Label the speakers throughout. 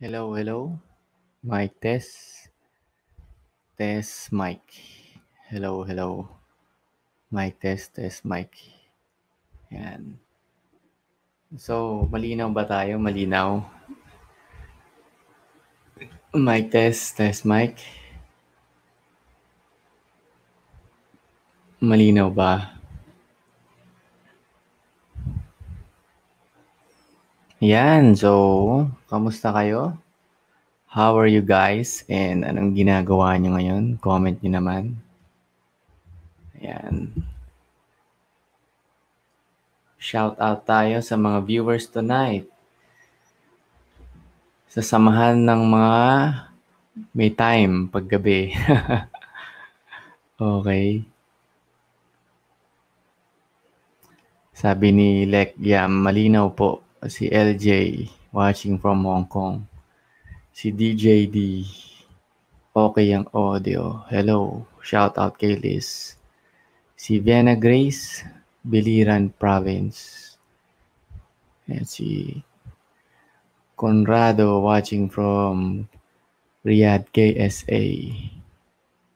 Speaker 1: Hello, hello. Mic test. Test mic. Hello, hello. Mic test, test mic. Yan. So, malinaw ba tayo? Malinaw. Mic test, test mic. Malinaw ba? Yan, so, kamusta kayo? How are you guys? And anong ginagawa nyo ngayon? Comment nyo naman. Ayan. Shout out tayo sa mga viewers tonight. Sa samahan ng mga may time paggabi. okay. Sabi ni Lek, yeah, malinaw po si LJ watching from Hong Kong. Si DJD okay ang audio. Hello. Shout out kay Liz. Si Vienna Grace, Biliran Province. And si Conrado watching from Riyadh KSA.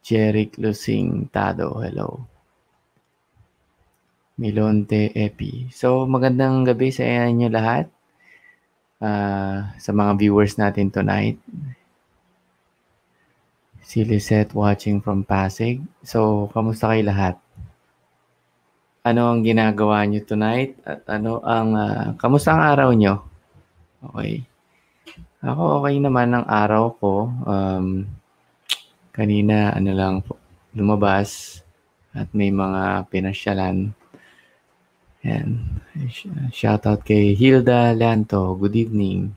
Speaker 1: Jeric Lusing Tado, hello. Milonte Epi. So magandang gabi sa inyo lahat. Uh, sa mga viewers natin tonight. Si Lisette watching from Pasig. So, kamusta kayo lahat? Ano ang ginagawa nyo tonight? At ano ang, uh, kamusta ang araw nyo? Okay. Ako okay naman ang araw ko. Um, kanina, ano lang, lumabas at may mga pinasyalan. Yan. Uh, Shout out kay Hilda Lanto. Good evening.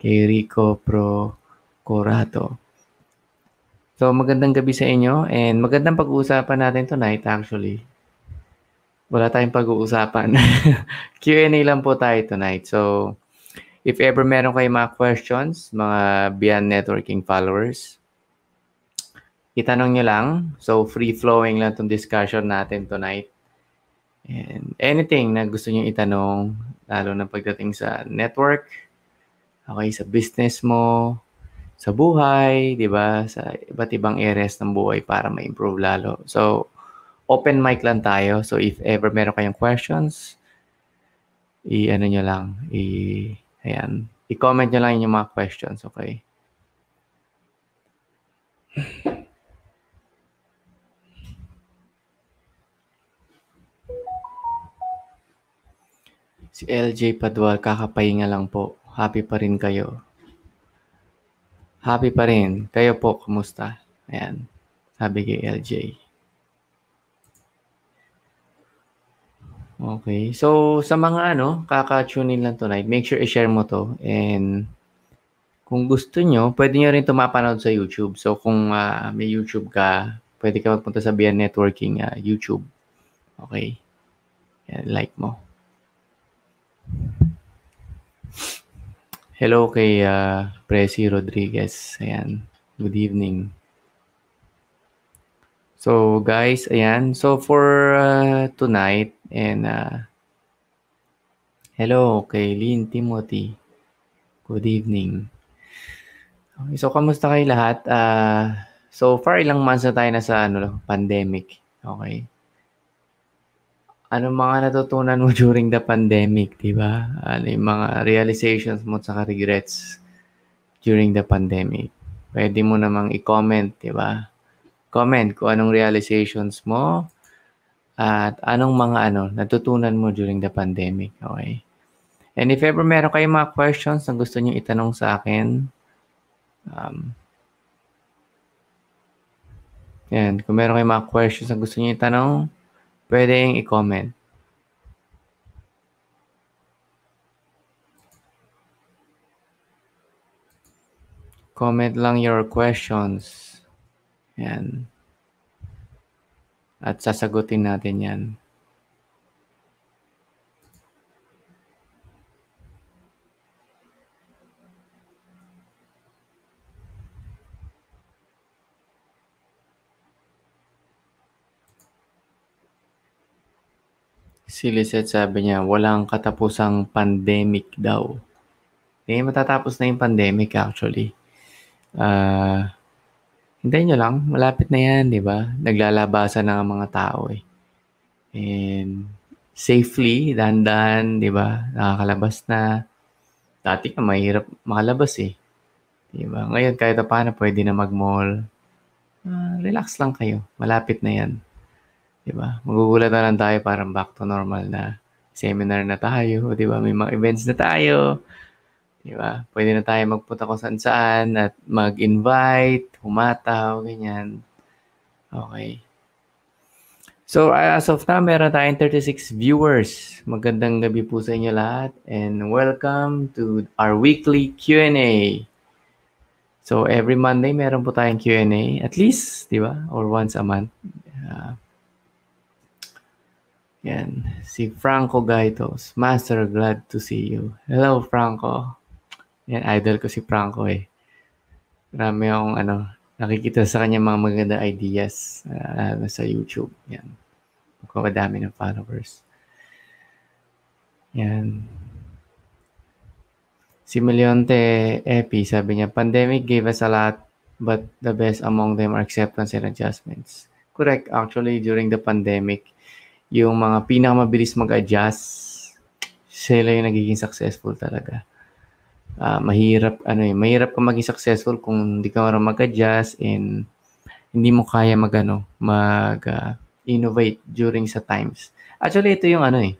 Speaker 1: Kay Rico Pro Corato. So magandang gabi sa inyo and magandang pag-uusapan natin tonight actually. Wala tayong pag-uusapan. Q&A lang po tayo tonight. So if ever meron kayong mga questions, mga Beyond Networking followers, itanong nyo lang. So free-flowing lang tong discussion natin tonight. And anything na gusto niyong itanong, lalo na pagdating sa network, okay, sa business mo, sa buhay, di ba? Sa iba't ibang areas ng buhay para ma-improve lalo. So, open mic lang tayo. So, if ever meron kayong questions, i-ano nyo lang, i, ayan, i-comment nyo lang yung mga questions, okay? Si LJ Padual, kakapahinga lang po. Happy pa rin kayo. Happy pa rin. Kayo po, kumusta? Ayan. Sabi kay LJ. Okay. So, sa mga ano, kaka-tune in lang tonight, make sure i-share mo to. And kung gusto nyo, pwede nyo rin ito mapanood sa YouTube. So, kung uh, may YouTube ka, pwede ka magpunta sa Bian Networking uh, YouTube. Okay. Yan, like mo. Hello kay uh, Presi Rodriguez. Ayan. Good evening. So guys, ayan. So for uh, tonight and uh, hello kay Lynn Timothy. Good evening. Okay, so kamusta kayo lahat? Uh, so far ilang months na tayo nasa ano, pandemic. Okay anong mga natutunan mo during the pandemic, di ba? Ano yung mga realizations mo sa regrets during the pandemic? Pwede mo namang i-comment, di ba? Comment kung anong realizations mo at anong mga ano natutunan mo during the pandemic, okay? And if ever meron kayong mga questions na gusto niyo itanong sa akin, um, yan, kung meron kayong mga questions na gusto niyo itanong, pwedeng i-comment. Comment lang your questions. Yan. At sasagutin natin yan. si Lisette sabi niya, walang katapusang pandemic daw. Eh, matatapos na yung pandemic actually. Uh, hintayin nyo lang, malapit na yan, di ba? Naglalabasan na ang mga tao eh. And safely, dahan-dahan, di ba? Nakakalabas na. Dati ka mahirap makalabas eh. Di ba? Ngayon kahit paano pwede na mag-mall. Uh, relax lang kayo, malapit na yan. 'Di ba? Magugulat na lang tayo parang back to normal na seminar na tayo, 'di ba? May mga events na tayo. 'Di ba? Pwede na tayo magpunta kung saan saan at mag-invite, humataw, ganyan. Okay. So as of now, meron tayong 36 viewers. Magandang gabi po sa inyo lahat and welcome to our weekly Q&A. So every Monday, meron po tayong Q&A at least, di ba? Or once a month. Uh, yan, si Franco Gaitos. Master, glad to see you. Hello, Franco. Yan, idol ko si Franco eh. Marami akong ano, nakikita sa kanya mga maganda ideas uh, sa YouTube. Yan. Magkakadami ng followers. Yan. Si Melionte Epi, sabi niya, pandemic gave us a lot, but the best among them are acceptance and adjustments. Correct. Actually, during the pandemic, yung mga pinakamabilis mag-adjust, sila yung nagiging successful talaga. Uh, mahirap, ano eh, mahirap ka maging successful kung hindi ka marunong mag-adjust and hindi mo kaya mag, ano, mag, uh, innovate during sa times. Actually, ito yung ano eh,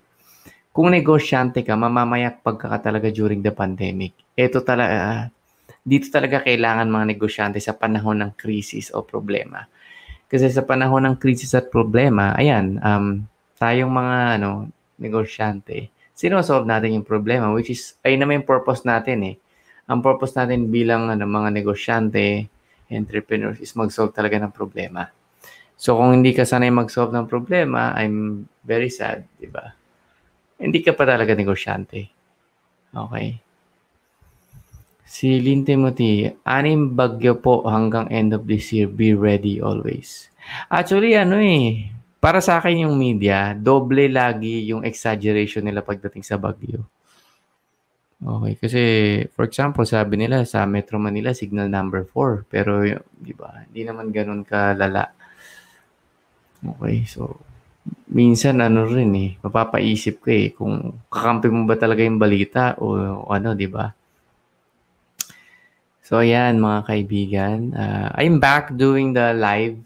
Speaker 1: kung negosyante ka, mamamayak ka talaga during the pandemic. Ito talaga, uh, dito talaga kailangan mga negosyante sa panahon ng crisis o problema. Kasi sa panahon ng crisis at problema, ayan, um, tayong mga ano, negosyante, sino solve natin yung problema which is ay naman yung purpose natin eh. Ang purpose natin bilang ano, mga negosyante, entrepreneurs is mag-solve talaga ng problema. So kung hindi ka sanay mag-solve ng problema, I'm very sad, di ba? Hindi ka pa talaga negosyante. Okay. Si Lynn Timothy, anim bagyo po hanggang end of this year. Be ready always. Actually, ano eh, para sa akin yung media, doble lagi yung exaggeration nila pagdating sa bagyo. Okay, kasi for example, sabi nila sa Metro Manila signal number 4, pero 'di ba, hindi naman ganoon kalala. Okay, so minsan ano rin eh, mapapaisip ko eh kung kakampi mo ba talaga yung balita o, o ano, 'di ba? So ayan mga kaibigan, uh, I'm back doing the live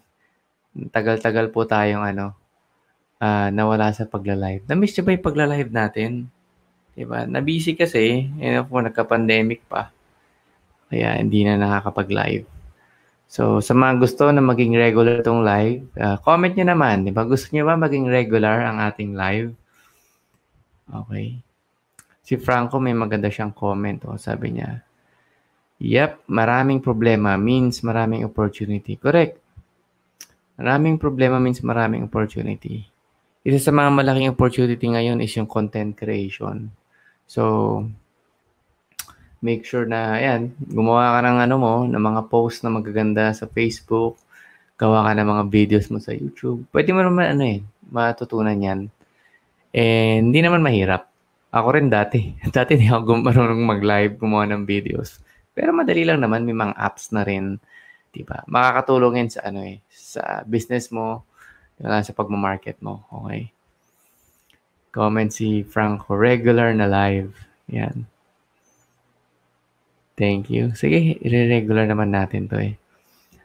Speaker 1: tagal-tagal po tayong ano, uh, nawala sa pagla-live. Na-miss ba yung pagla-live natin? Diba? Na-busy kasi, you know, po, nagka-pandemic pa. Kaya hindi na nakakapag-live. So, sa mga gusto na maging regular tong live, uh, comment niyo naman, di ba? Gusto niyo ba maging regular ang ating live? Okay. Si Franco may maganda siyang comment. Oh, sabi niya, Yep, maraming problema means maraming opportunity. Correct. Maraming problema means maraming opportunity. Isa sa mga malaking opportunity ngayon is yung content creation. So, make sure na, ayan, gumawa ka ng ano mo, ng mga post na magaganda sa Facebook, gawa ka ng mga videos mo sa YouTube. Pwede mo naman, ano eh, matutunan yan. And eh, hindi naman mahirap. Ako rin dati. Dati hindi ako marunong mag-live, gumawa ng videos. Pero madali lang naman, may mga apps na rin. Diba? Makakatulong yan sa ano eh, sa business mo, wala sa pagmamarket mo. Okay? Comment si Franco, regular na live. Yan. Thank you. Sige, irregular naman natin to eh.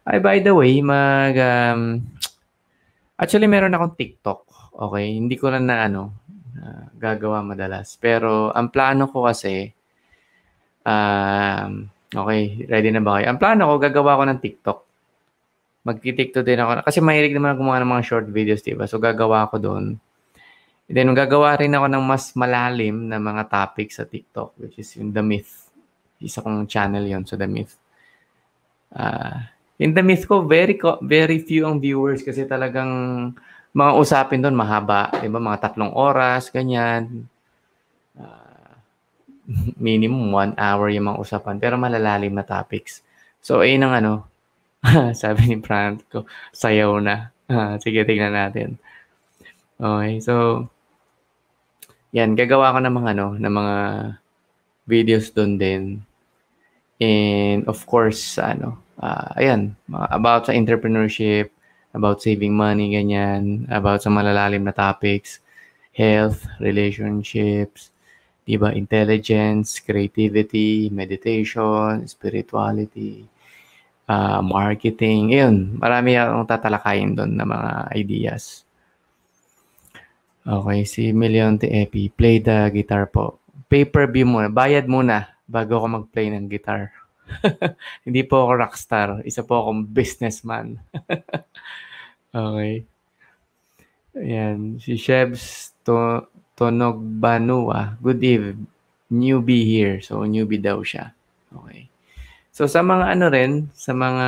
Speaker 1: Ay, by the way, mag... Um, actually, meron akong TikTok. Okay? Hindi ko na na ano, uh, gagawa madalas. Pero ang plano ko kasi... Um, okay, ready na ba kayo? Ang plano ko, gagawa ko ng TikTok magti-TikTok din ako. Kasi mahilig naman ako gumawa ng mga short videos, di ba? So, gagawa ako doon. then, gagawa rin ako ng mas malalim na mga topics sa TikTok, which is in The Myth. Isa kong channel yon so The Myth. Uh, ah, in The Myth ko, very, very few ang viewers kasi talagang mga usapin doon mahaba. Di ba? Mga tatlong oras, ganyan. Uh, minimum one hour yung mga usapan. Pero malalalim na topics. So, ayun ang ano, Sabi ni Prant ko, sayaw na. Uh, sige, tingnan natin. Okay, so, yan, gagawa ko ng mga, ano, ng mga videos doon din. And of course, ano, uh, ayan, about sa entrepreneurship, about saving money, ganyan, about sa malalalim na topics, health, relationships, diba, intelligence, creativity, meditation, spirituality, uh, marketing. Ayun, marami akong tatalakayin doon na mga ideas. Okay, si Millionte Epi, play the guitar po. Pay-per-view muna, bayad muna bago ako mag-play ng guitar. Hindi po ako rockstar, isa po akong businessman. okay. Ayan, si Shebs to Tonog Banua. Good eve. Newbie here. So, newbie daw siya. Okay. So sa mga ano rin, sa mga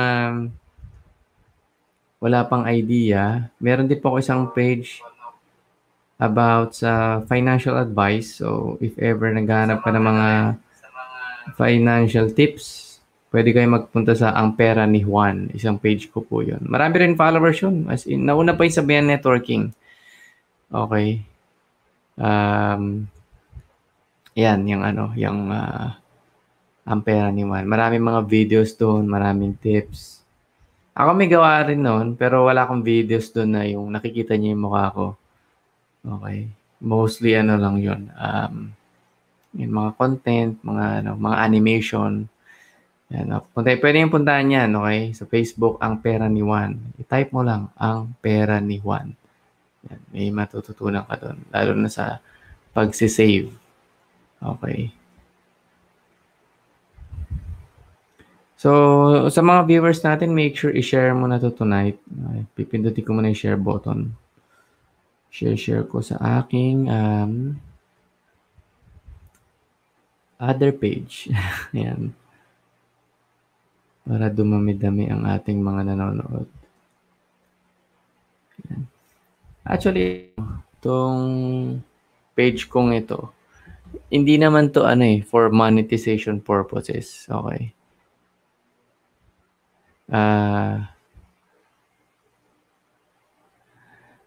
Speaker 1: wala pang idea, meron din po ako isang page about sa financial advice. So if ever naghahanap ka ng mga financial tips, pwede kayo magpunta sa Ang Pera ni Juan. Isang page ko po yun. Marami rin followers yun. As in, nauna pa yung sabihan networking. Okay. Um, yan, yung ano, yung uh, ang pera ni Juan. Maraming mga videos doon, maraming tips. Ako may gawa rin noon, pero wala akong videos doon na yung nakikita niyo yung mukha ko. Okay. Mostly ano lang yun. Um, yung mga content, mga ano, mga animation. Yan, no? Punta, pwede yung puntahan yan, okay? Sa Facebook, ang pera ni Juan. I-type mo lang, ang pera ni Juan. Yan, may matututunan ka doon. Lalo na sa pagsisave. Okay. So, sa mga viewers natin, make sure i-share mo na to tonight. Uh, pipindutin ko muna yung share button. Share-share ko sa aking um, other page. Ayan. Para dumami-dami ang ating mga nanonood. Ayan. Actually, itong page kong ito, hindi naman to ano eh, for monetization purposes. Okay uh,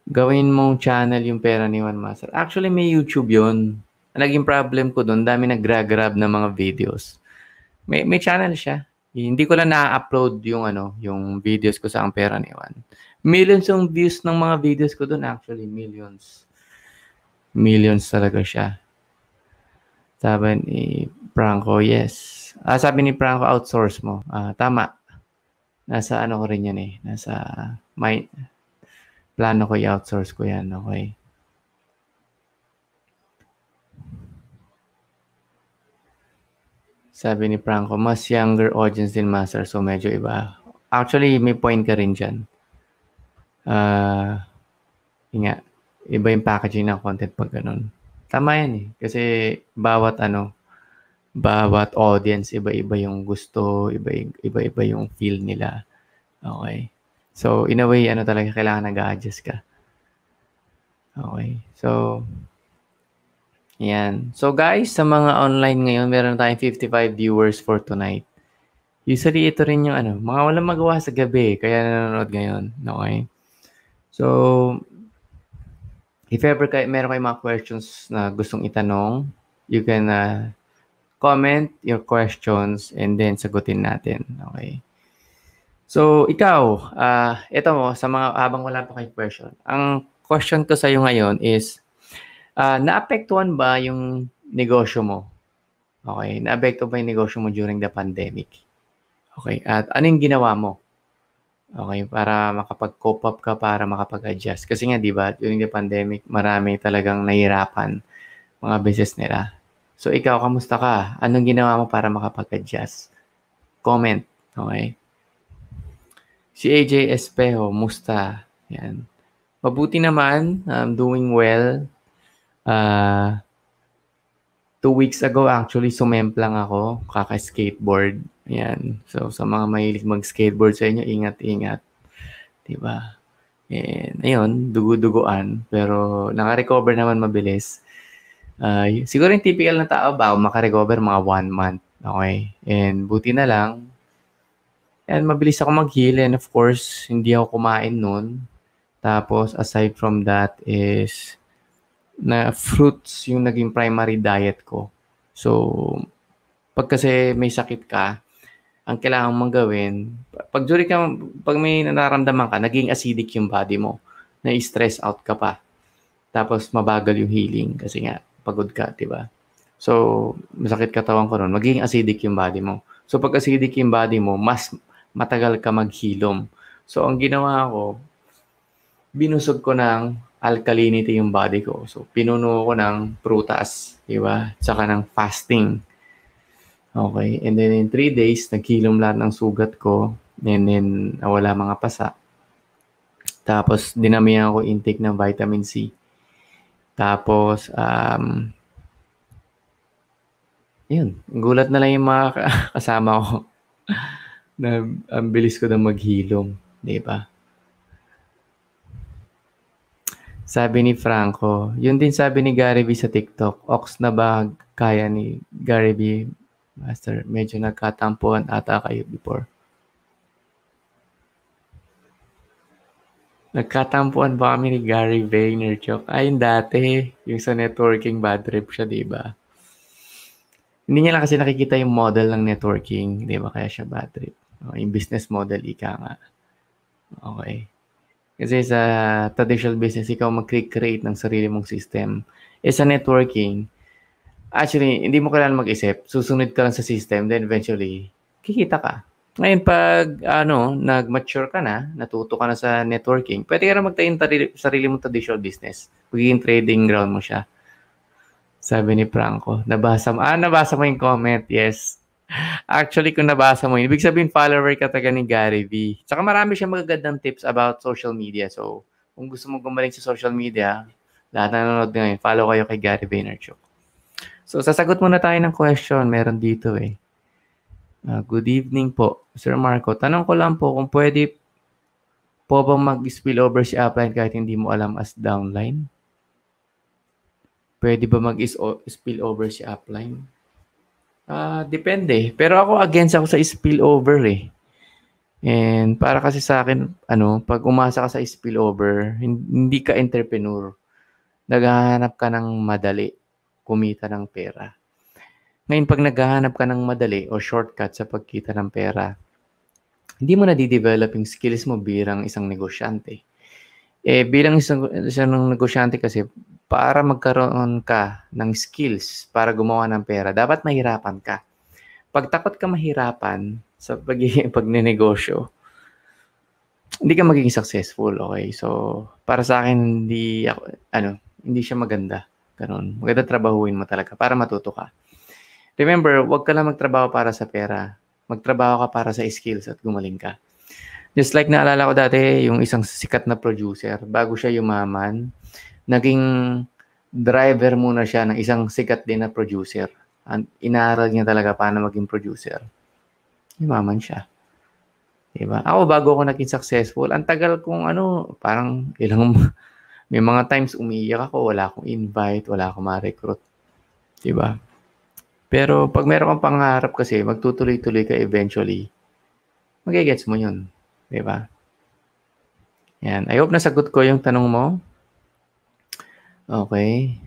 Speaker 1: gawin mong channel yung pera ni Juan Master. Actually, may YouTube yon. Naging problem ko doon, dami nagra-grab ng mga videos. May, may channel siya. Hindi ko lang na-upload yung ano, yung videos ko sa ang pera ni Juan. Millions yung views ng mga videos ko doon actually, millions. Millions talaga siya. Sabi ni Franco, yes. Ah, sabi ni Franco, outsource mo. Ah, tama. Nasa ano ko rin yan eh. Nasa my, plano ko i-outsource ko yan. Okay. Sabi ni Franco, mas younger audience din master. So medyo iba. Actually, may point ka rin dyan. Uh, nga, iba yung packaging ng content pag ganun. Tama yan eh. Kasi bawat ano, bawat audience, iba-iba yung gusto, iba-iba yung feel nila. Okay? So, in a way, ano talaga, kailangan nag-adjust ka. Okay. So, yan. So, guys, sa mga online ngayon, meron tayong 55 viewers for tonight. Usually, ito rin yung ano, mga walang magawa sa gabi, kaya nanonood ngayon. Okay? So, if ever kay meron kayong mga questions na gustong itanong, you can uh, comment your questions, and then sagutin natin. Okay? So, ikaw, uh, ah, ito mo, sa mga, habang wala pa kay question, ang question ko sa iyo ngayon is, uh, naapektuhan ba yung negosyo mo? Okay, naapekto ba yung negosyo mo during the pandemic? Okay, at ano yung ginawa mo? Okay, para makapag-cope up ka, para makapag-adjust. Kasi nga, di ba, during the pandemic, marami talagang nahirapan mga business nila. So ikaw, kamusta ka? Anong ginawa mo para makapag-adjust? Comment, okay? Si AJ Espejo, musta? Yan. Mabuti naman, I'm um, doing well. Uh, two weeks ago, actually, sumemplang ako, kaka-skateboard. Yan. So, sa mga mahilig mag-skateboard sa inyo, ingat-ingat. Diba? And, ayun, dugo-dugoan. Pero, nakarecover naman mabilis. Uh, siguro yung typical na tao ba, makarecover mga one month. Okay? And buti na lang. And mabilis ako mag-heal. And of course, hindi ako kumain noon. Tapos, aside from that is na fruits yung naging primary diet ko. So, pag kasi may sakit ka, ang kailangan mong gawin, pag duri ka, pag may nararamdaman ka, naging acidic yung body mo, na-stress out ka pa. Tapos, mabagal yung healing kasi nga, pagod ka, di ba? So, masakit katawan ko noon. Magiging acidic yung body mo. So, pag acidic yung body mo, mas matagal ka maghilom. So, ang ginawa ko, binusog ko ng alkalinity yung body ko. So, pinuno ko ng prutas, di ba? Tsaka ng fasting. Okay, and then in 3 days, naghilom lahat ng sugat ko. And then, nawala mga pasa. Tapos, dinamihan ko intake ng vitamin C. Tapos, um, yun, gulat na lang yung mga kasama ko na ang bilis ko na maghilom, di ba? Sabi ni Franco, yun din sabi ni Gary B sa TikTok, ox na ba kaya ni Gary V? Master, medyo nagkatampuan ata kayo before. Nagkatampuan ba kami ni Gary Vaynerchuk? Ay, yung dati, yung sa networking bad trip siya, di ba? Hindi niya lang kasi nakikita yung model ng networking, di ba? Kaya siya bad trip. O, oh, yung business model, ika nga. Okay. Kasi sa traditional business, ikaw mag-create ng sarili mong system. Eh, sa networking, actually, hindi mo kailangan mag-isip. Susunod ka lang sa system, then eventually, kikita ka. Ngayon, pag ano, nag-mature ka na, natuto ka na sa networking, pwede ka na magtayin tari- sarili mong traditional business. Magiging trading ground mo siya. Sabi ni Franco. Nabasa mo. Ah, nabasa mo yung comment. Yes. Actually, kung nabasa mo yun, ibig sabihin follower ka taga ni Gary V. Tsaka marami siya magagandang tips about social media. So, kung gusto mo gumaling sa social media, lahat na nanonood ngayon, follow kayo kay Gary Vaynerchuk. So, sasagot muna tayo ng question. Meron dito eh. Uh, good evening po, Sir Marco. Tanong ko lang po kung pwede po bang mag spill over si upline kahit hindi mo alam as downline? Pwede ba mag spill over si upline? Uh, depende. Pero ako against ako sa spill over eh. And para kasi sa akin, ano, pag umasa ka sa spill over, hindi ka entrepreneur. Naghahanap ka ng madali kumita ng pera. Ngayon, pag naghahanap ka ng madali o shortcut sa pagkita ng pera, hindi mo na di-develop yung skills mo bilang isang negosyante. Eh, bilang isang, isang negosyante kasi, para magkaroon ka ng skills para gumawa ng pera, dapat mahirapan ka. Pag takot ka mahirapan sa pag pagnenegosyo, hindi ka magiging successful, okay? So, para sa akin, hindi ako, ano, hindi siya maganda. Ganun. Maganda trabahuin mo talaga para matuto ka. Remember, huwag ka lang magtrabaho para sa pera. Magtrabaho ka para sa skills at gumaling ka. Just like naalala ko dati, yung isang sikat na producer, bago siya yumaman, naging driver muna siya ng isang sikat din na producer. And inaral niya talaga paano maging producer. Yumaman siya. Diba? Ako, bago ako naging successful, ang tagal kong ano, parang ilang, may mga times umiiyak ako, wala akong invite, wala akong ma-recruit. Diba? Pero pag meron kang pangarap kasi, magtutuloy-tuloy ka eventually, magigets mo yun. Di ba? Yan. I hope nasagot ko yung tanong mo. Okay.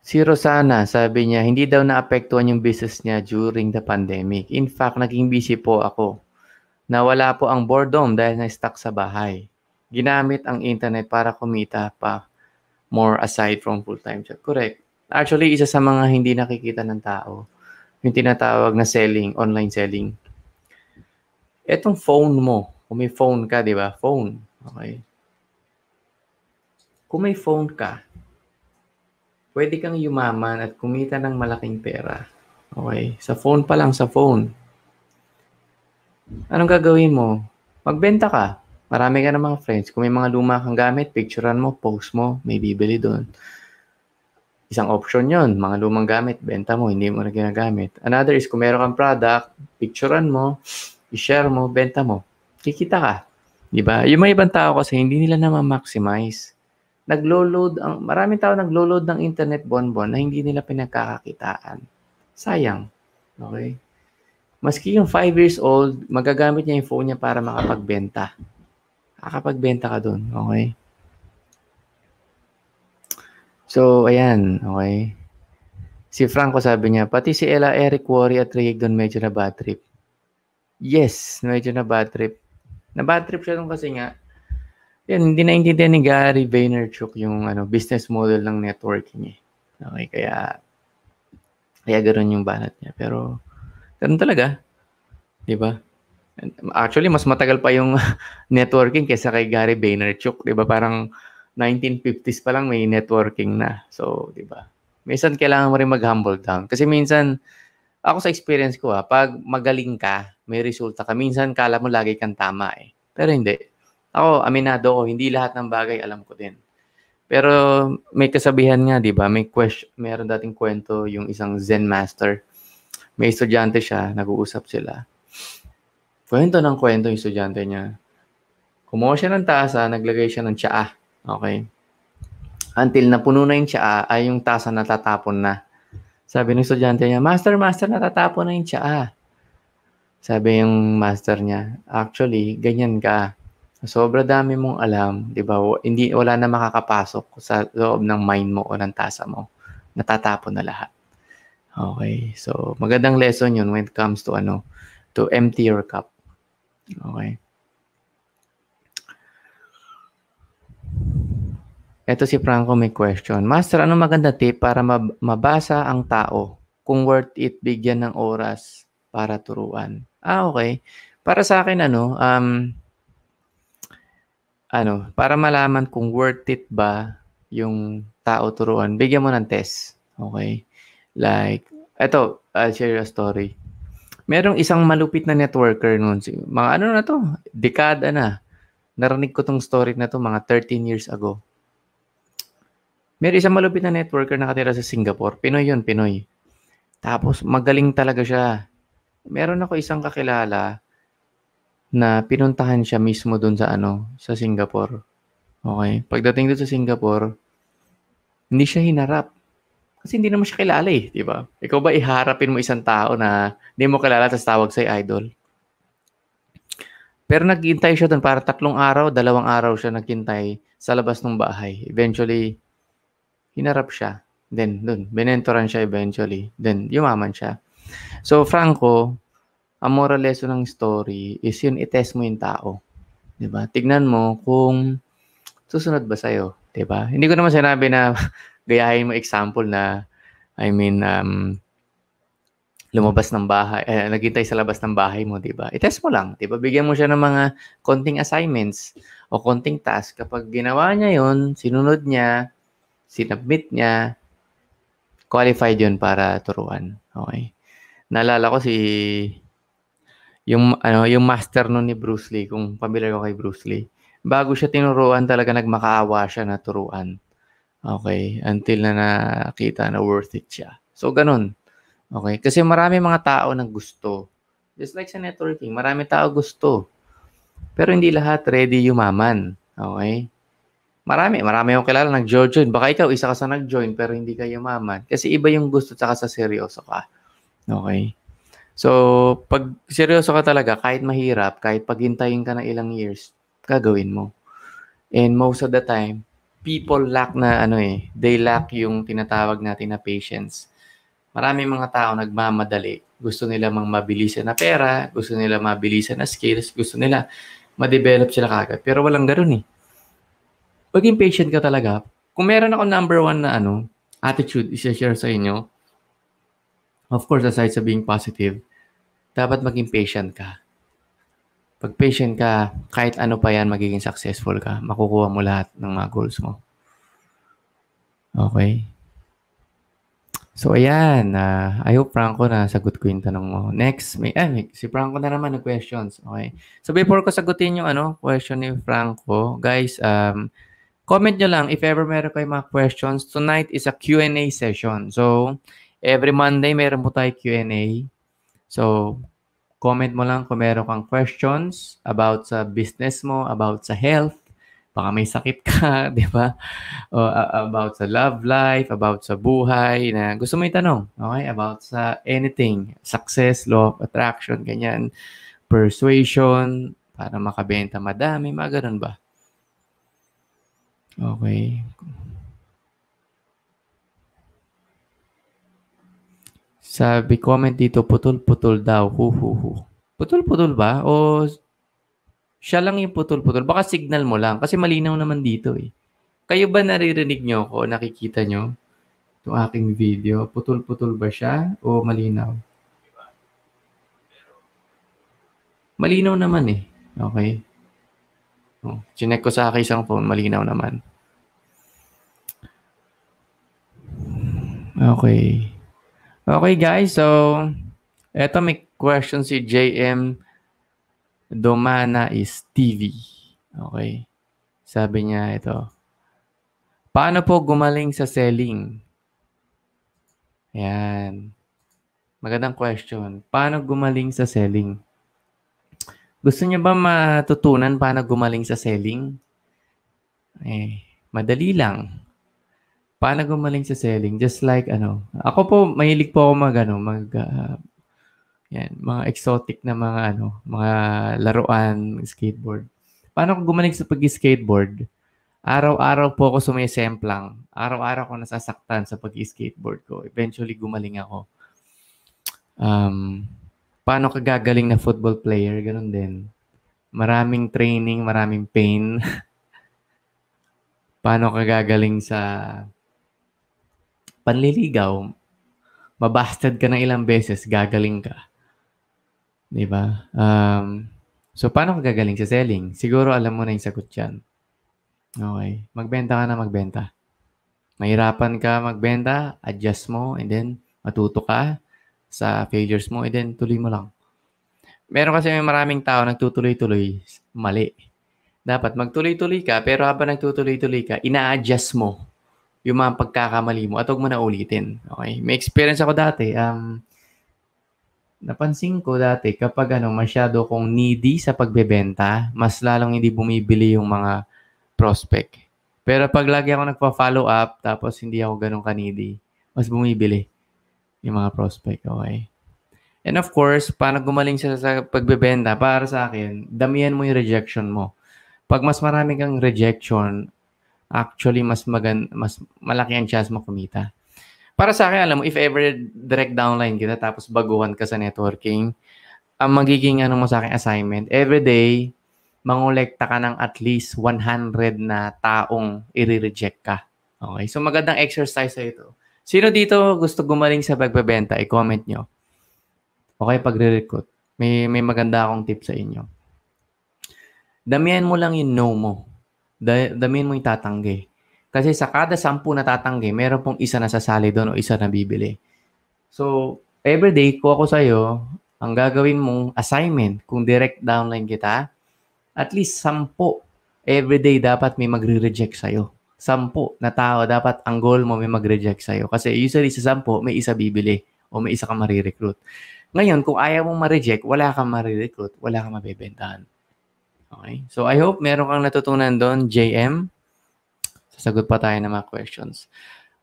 Speaker 1: Si Rosana, sabi niya, hindi daw naapektuhan yung business niya during the pandemic. In fact, naging busy po ako. Nawala po ang boredom dahil na-stuck sa bahay. Ginamit ang internet para kumita pa more aside from full-time job. Correct. Actually, isa sa mga hindi nakikita ng tao, yung tinatawag na selling, online selling. Etong phone mo, kung may phone ka, di ba? Phone. Okay. Kung may phone ka, pwede kang yumaman at kumita ng malaking pera. Okay. Sa phone pa lang, sa phone. Anong gagawin mo? Magbenta ka. Marami ka namang friends. Kung may mga luma kang gamit, picturean mo, post mo, may bibili doon. Isang option yon mga lumang gamit, benta mo, hindi mo na ginagamit. Another is kung meron kang product, picturean mo, i-share mo, benta mo. Kikita ka. Di ba? Yung mga ibang tao kasi hindi nila na maximize Naglo-load, ang, maraming tao naglo-load ng internet bonbon na hindi nila pinagkakakitaan. Sayang. Okay? Maski yung 5 years old, magagamit niya yung phone niya para makapagbenta. Kakapagbenta ka doon, okay? So, ayan, okay? Si Franco sabi niya, pati si Ella Eric Worry at Rick doon medyo na bad trip. Yes, medyo na bad trip. Na bad trip siya doon kasi nga, yun, hindi na naintindihan ni Gary Vaynerchuk yung ano, business model ng networking eh. Okay, kaya kaya ganoon yung banat niya. Pero, ganun talaga. Di ba? Actually, mas matagal pa yung networking kaysa kay Gary Vaynerchuk, 'di ba? Parang 1950s pa lang may networking na. So, 'di ba? Minsan kailangan mo rin mag-humble down kasi minsan ako sa experience ko ha, pag magaling ka, may resulta ka. Minsan kala mo lagi kang tama eh. Pero hindi. Ako, aminado ko, hindi lahat ng bagay alam ko din. Pero may kasabihan nga, di ba? May question, meron dating kwento yung isang Zen master. May estudyante siya, nag-uusap sila. Kwento ng kwento yung estudyante niya. Kumuha siya ng tasa, naglagay siya ng tsaa. Okay? Until napuno na yung tsaa, ay yung tasa natatapon na. Sabi ng estudyante niya, Master, Master, natatapon na yung tsaa. Sabi yung master niya, actually, ganyan ka. Sobra dami mong alam, di ba? Hindi, wala na makakapasok sa loob ng mind mo o ng tasa mo. Natatapon na lahat. Okay, so magandang lesson yun when it comes to ano, to empty your cup. Okay. Ito si Franco may question. Master, ano maganda tip para mabasa ang tao kung worth it bigyan ng oras para turuan? Ah, okay. Para sa akin, ano, um, ano, para malaman kung worth it ba yung tao turuan, bigyan mo ng test. Okay? Like, eto, I'll ah, share a story merong isang malupit na networker noon. Mga ano na to, dekada na. Narinig ko tong story na to mga 13 years ago. Meron isang malupit na networker na nakatira sa Singapore. Pinoy yun, Pinoy. Tapos magaling talaga siya. Meron ako isang kakilala na pinuntahan siya mismo doon sa ano, sa Singapore. Okay? Pagdating doon sa Singapore, hindi siya hinarap kasi hindi naman siya kilala eh, di ba? Ikaw ba iharapin mo isang tao na hindi mo kilala tapos tawag sa idol? Pero naghihintay siya doon para tatlong araw, dalawang araw siya naghintay sa labas ng bahay. Eventually, hinarap siya. Then, doon, binentoran siya eventually. Then, yumaman siya. So, Franco, ang moral lesson ng story is yun, itest mo yung tao. ba diba? Tignan mo kung susunod ba sa'yo. ba diba? Hindi ko naman sinabi na gayahin mo example na, I mean, um, lumabas ng bahay, eh, naghintay sa labas ng bahay mo, di ba? I-test mo lang, di ba? Bigyan mo siya ng mga konting assignments o konting task. Kapag ginawa niya yon sinunod niya, sinubmit niya, qualified yon para turuan. Okay. Naalala ko si yung ano yung master noon ni Bruce Lee kung pamilyar ko kay Bruce Lee bago siya tinuruan talaga nagmakaawa siya na turuan Okay? Until na nakita na worth it siya. So, ganun. Okay? Kasi marami mga tao na gusto. Just like sa networking, marami tao gusto. Pero hindi lahat ready yumaman. Okay? Marami, marami akong kilala nag-join. Baka ikaw, isa ka sa nag-join pero hindi ka yumaman. Kasi iba yung gusto tsaka sa seryoso ka. Okay? So, pag seryoso ka talaga, kahit mahirap, kahit paghintayin ka ng ilang years, gagawin mo. And most of the time, people lack na ano eh, they lack yung tinatawag natin na patience. Maraming mga tao nagmamadali. Gusto nila mang mabilisan na pera, gusto nila mabilisan na skills, gusto nila ma-develop sila kagad. Pero walang ganoon eh. Maging patient ka talaga. Kung meron ako number one na ano, attitude, isa-share sa inyo, of course, aside sa being positive, dapat maging patient ka pag patient ka, kahit ano pa yan, magiging successful ka. Makukuha mo lahat ng mga goals mo. Okay. So, ayan. Uh, I hope, Franco, na sagot ko yung tanong mo. Next, may, eh, may, si Franco na naman ng questions. Okay. So, before ko sagutin yung ano, question ni Franco, guys, um, comment nyo lang if ever meron kayo mga questions. Tonight is a Q&A session. So, every Monday meron po tayo Q&A. So, Comment mo lang kung meron kang questions about sa business mo, about sa health, baka may sakit ka, di ba? O, uh, about sa love life, about sa buhay, na gusto mo itanong, okay? About sa anything, success, law of attraction, ganyan, persuasion, para makabenta madami, mga ganun ba? Okay. Sabi, comment dito, putol-putol daw. Hu, hu, hu. Putol-putol ba? O siya lang yung putol-putol? Baka signal mo lang. Kasi malinaw naman dito eh. Kayo ba naririnig nyo ako? Nakikita nyo? Itong aking video. Putol-putol ba siya? O malinaw? Malinaw naman eh. Okay. Oh, chinek ko sa aking isang phone. Malinaw naman. Okay. Okay guys, so eto may question si JM Domana is TV. Okay. Sabi niya ito. Paano po gumaling sa selling? Yan. Magandang question. Paano gumaling sa selling? Gusto niyo ba matutunan paano gumaling sa selling? Eh, madali lang paano gumaling sa selling? Just like ano, ako po mahilig po ako mag ano, mag uh, yan, mga exotic na mga ano, mga laruan, skateboard. Paano ako gumaling sa pag-skateboard? Araw-araw po ako sumisemplang. Araw-araw ako nasasaktan sa pag-skateboard ko. Eventually gumaling ako. Um, paano ka gagaling na football player? Ganun din. Maraming training, maraming pain. paano ka gagaling sa panliligaw, mabastard ka ng ilang beses, gagaling ka. Di ba? Um, so, paano ka gagaling sa selling? Siguro alam mo na yung sagot yan. Okay. Magbenta ka na magbenta. Mahirapan ka magbenta, adjust mo, and then matuto ka sa failures mo, and then tuloy mo lang. Meron kasi may maraming tao nagtutuloy-tuloy mali. Dapat magtuloy-tuloy ka, pero habang nagtutuloy-tuloy ka, ina-adjust mo yung mga pagkakamali mo at huwag mo na ulitin. Okay? May experience ako dati. Um, napansin ko dati kapag ano, masyado kong needy sa pagbebenta, mas lalong hindi bumibili yung mga prospect. Pero pag lagi ako nagpa-follow up, tapos hindi ako ganun kanidi, mas bumibili yung mga prospect. Okay? And of course, paano gumaling siya sa pagbebenta? Para sa akin, damihan mo yung rejection mo. Pag mas marami kang rejection, actually mas magan mas malaki ang chance makumita. Para sa akin, alam mo, if ever direct downline kita tapos baguhan ka sa networking, ang magiging ano mo sa akin assignment, every day mangolekta ka ng at least 100 na taong i-reject ka. Okay? So magandang exercise sa ito. Sino dito gusto gumaling sa pagbebenta? I-comment nyo. Okay, pagre-recruit. May, may maganda akong tip sa inyo. Damihan mo lang yung know mo. Da- damihin mo yung tatanggi. Kasi sa kada sampu na tatanggi, meron pong isa na sasali doon o isa na bibili. So, everyday, ko ako sa'yo, ang gagawin mong assignment, kung direct downline kita, at least sampu everyday dapat may magre-reject sa'yo. Sampu na tao, dapat ang goal mo may magre reject sa'yo. Kasi usually sa sampu, may isa bibili o may isa ka marirecruit. Ngayon, kung ayaw mong ma-reject, wala kang marirecruit, wala kang mabebentahan. Okay? So I hope meron kang natutunan doon, JM. Sasagot pa tayo ng mga questions.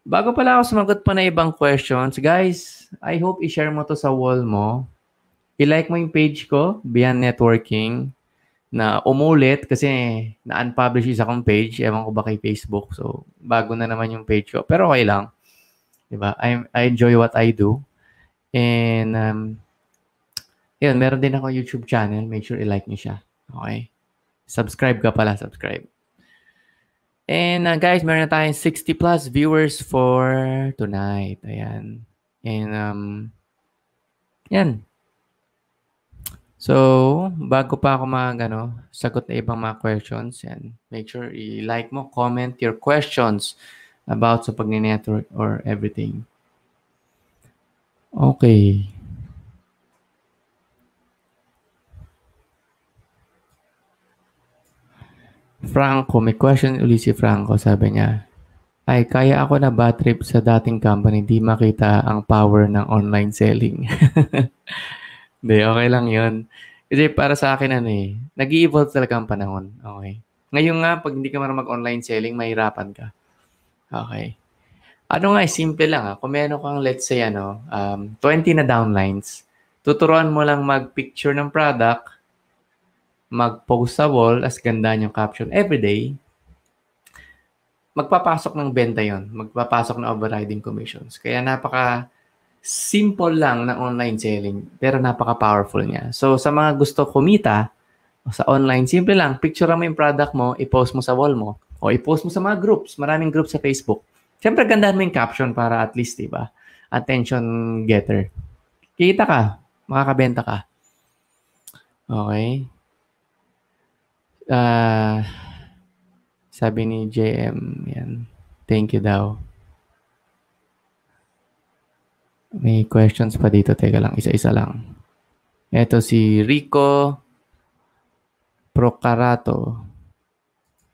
Speaker 1: Bago pala ako sumagot pa na ibang questions, guys, I hope i-share mo to sa wall mo. I-like mo yung page ko, Beyond Networking, na umulit kasi na-unpublish isa kong page. Ewan ko ba kay Facebook. So, bago na naman yung page ko. Pero okay lang. Diba? I, I enjoy what I do. And, um, yun, meron din ako YouTube channel. Make sure i-like niyo siya. Okay? Subscribe ka pala, subscribe. And uh, guys, meron na tayong 60 plus viewers for tonight. Ayan. And um, yan. So, bago pa ako mag, ano, sagot na ibang mga questions, yan. Make sure i-like mo, comment your questions about sa pag-network or everything. Okay. Franco, may question uli si Franco. Sabi niya, ay kaya ako na bad trip sa dating company, di makita ang power ng online selling. Hindi, okay lang yon Kasi para sa akin, ano eh, nag evolve talaga ang panahon. Okay. Ngayon nga, pag hindi ka marunong mag-online selling, mahirapan ka. Okay. Ano nga, eh, simple lang ha. Ah. Kung meron kang, let's say, ano, um, 20 na downlines, tuturuan mo lang mag-picture ng product, mag-post sa wall as ganda niyang caption every day, magpapasok ng benta yon, magpapasok ng overriding commissions. Kaya napaka simple lang ng online selling pero napaka-powerful niya. So sa mga gusto kumita sa online, simple lang, picture mo yung product mo, i-post mo sa wall mo o i-post mo sa mga groups, maraming groups sa Facebook. Siyempre, ganda mo yung caption para at least, di ba? Attention getter. Kita ka, makakabenta ka. Okay? Uh, sabi ni JM, yan. Thank you daw. May questions pa dito. Teka lang, isa-isa lang. Ito si Rico Procarato.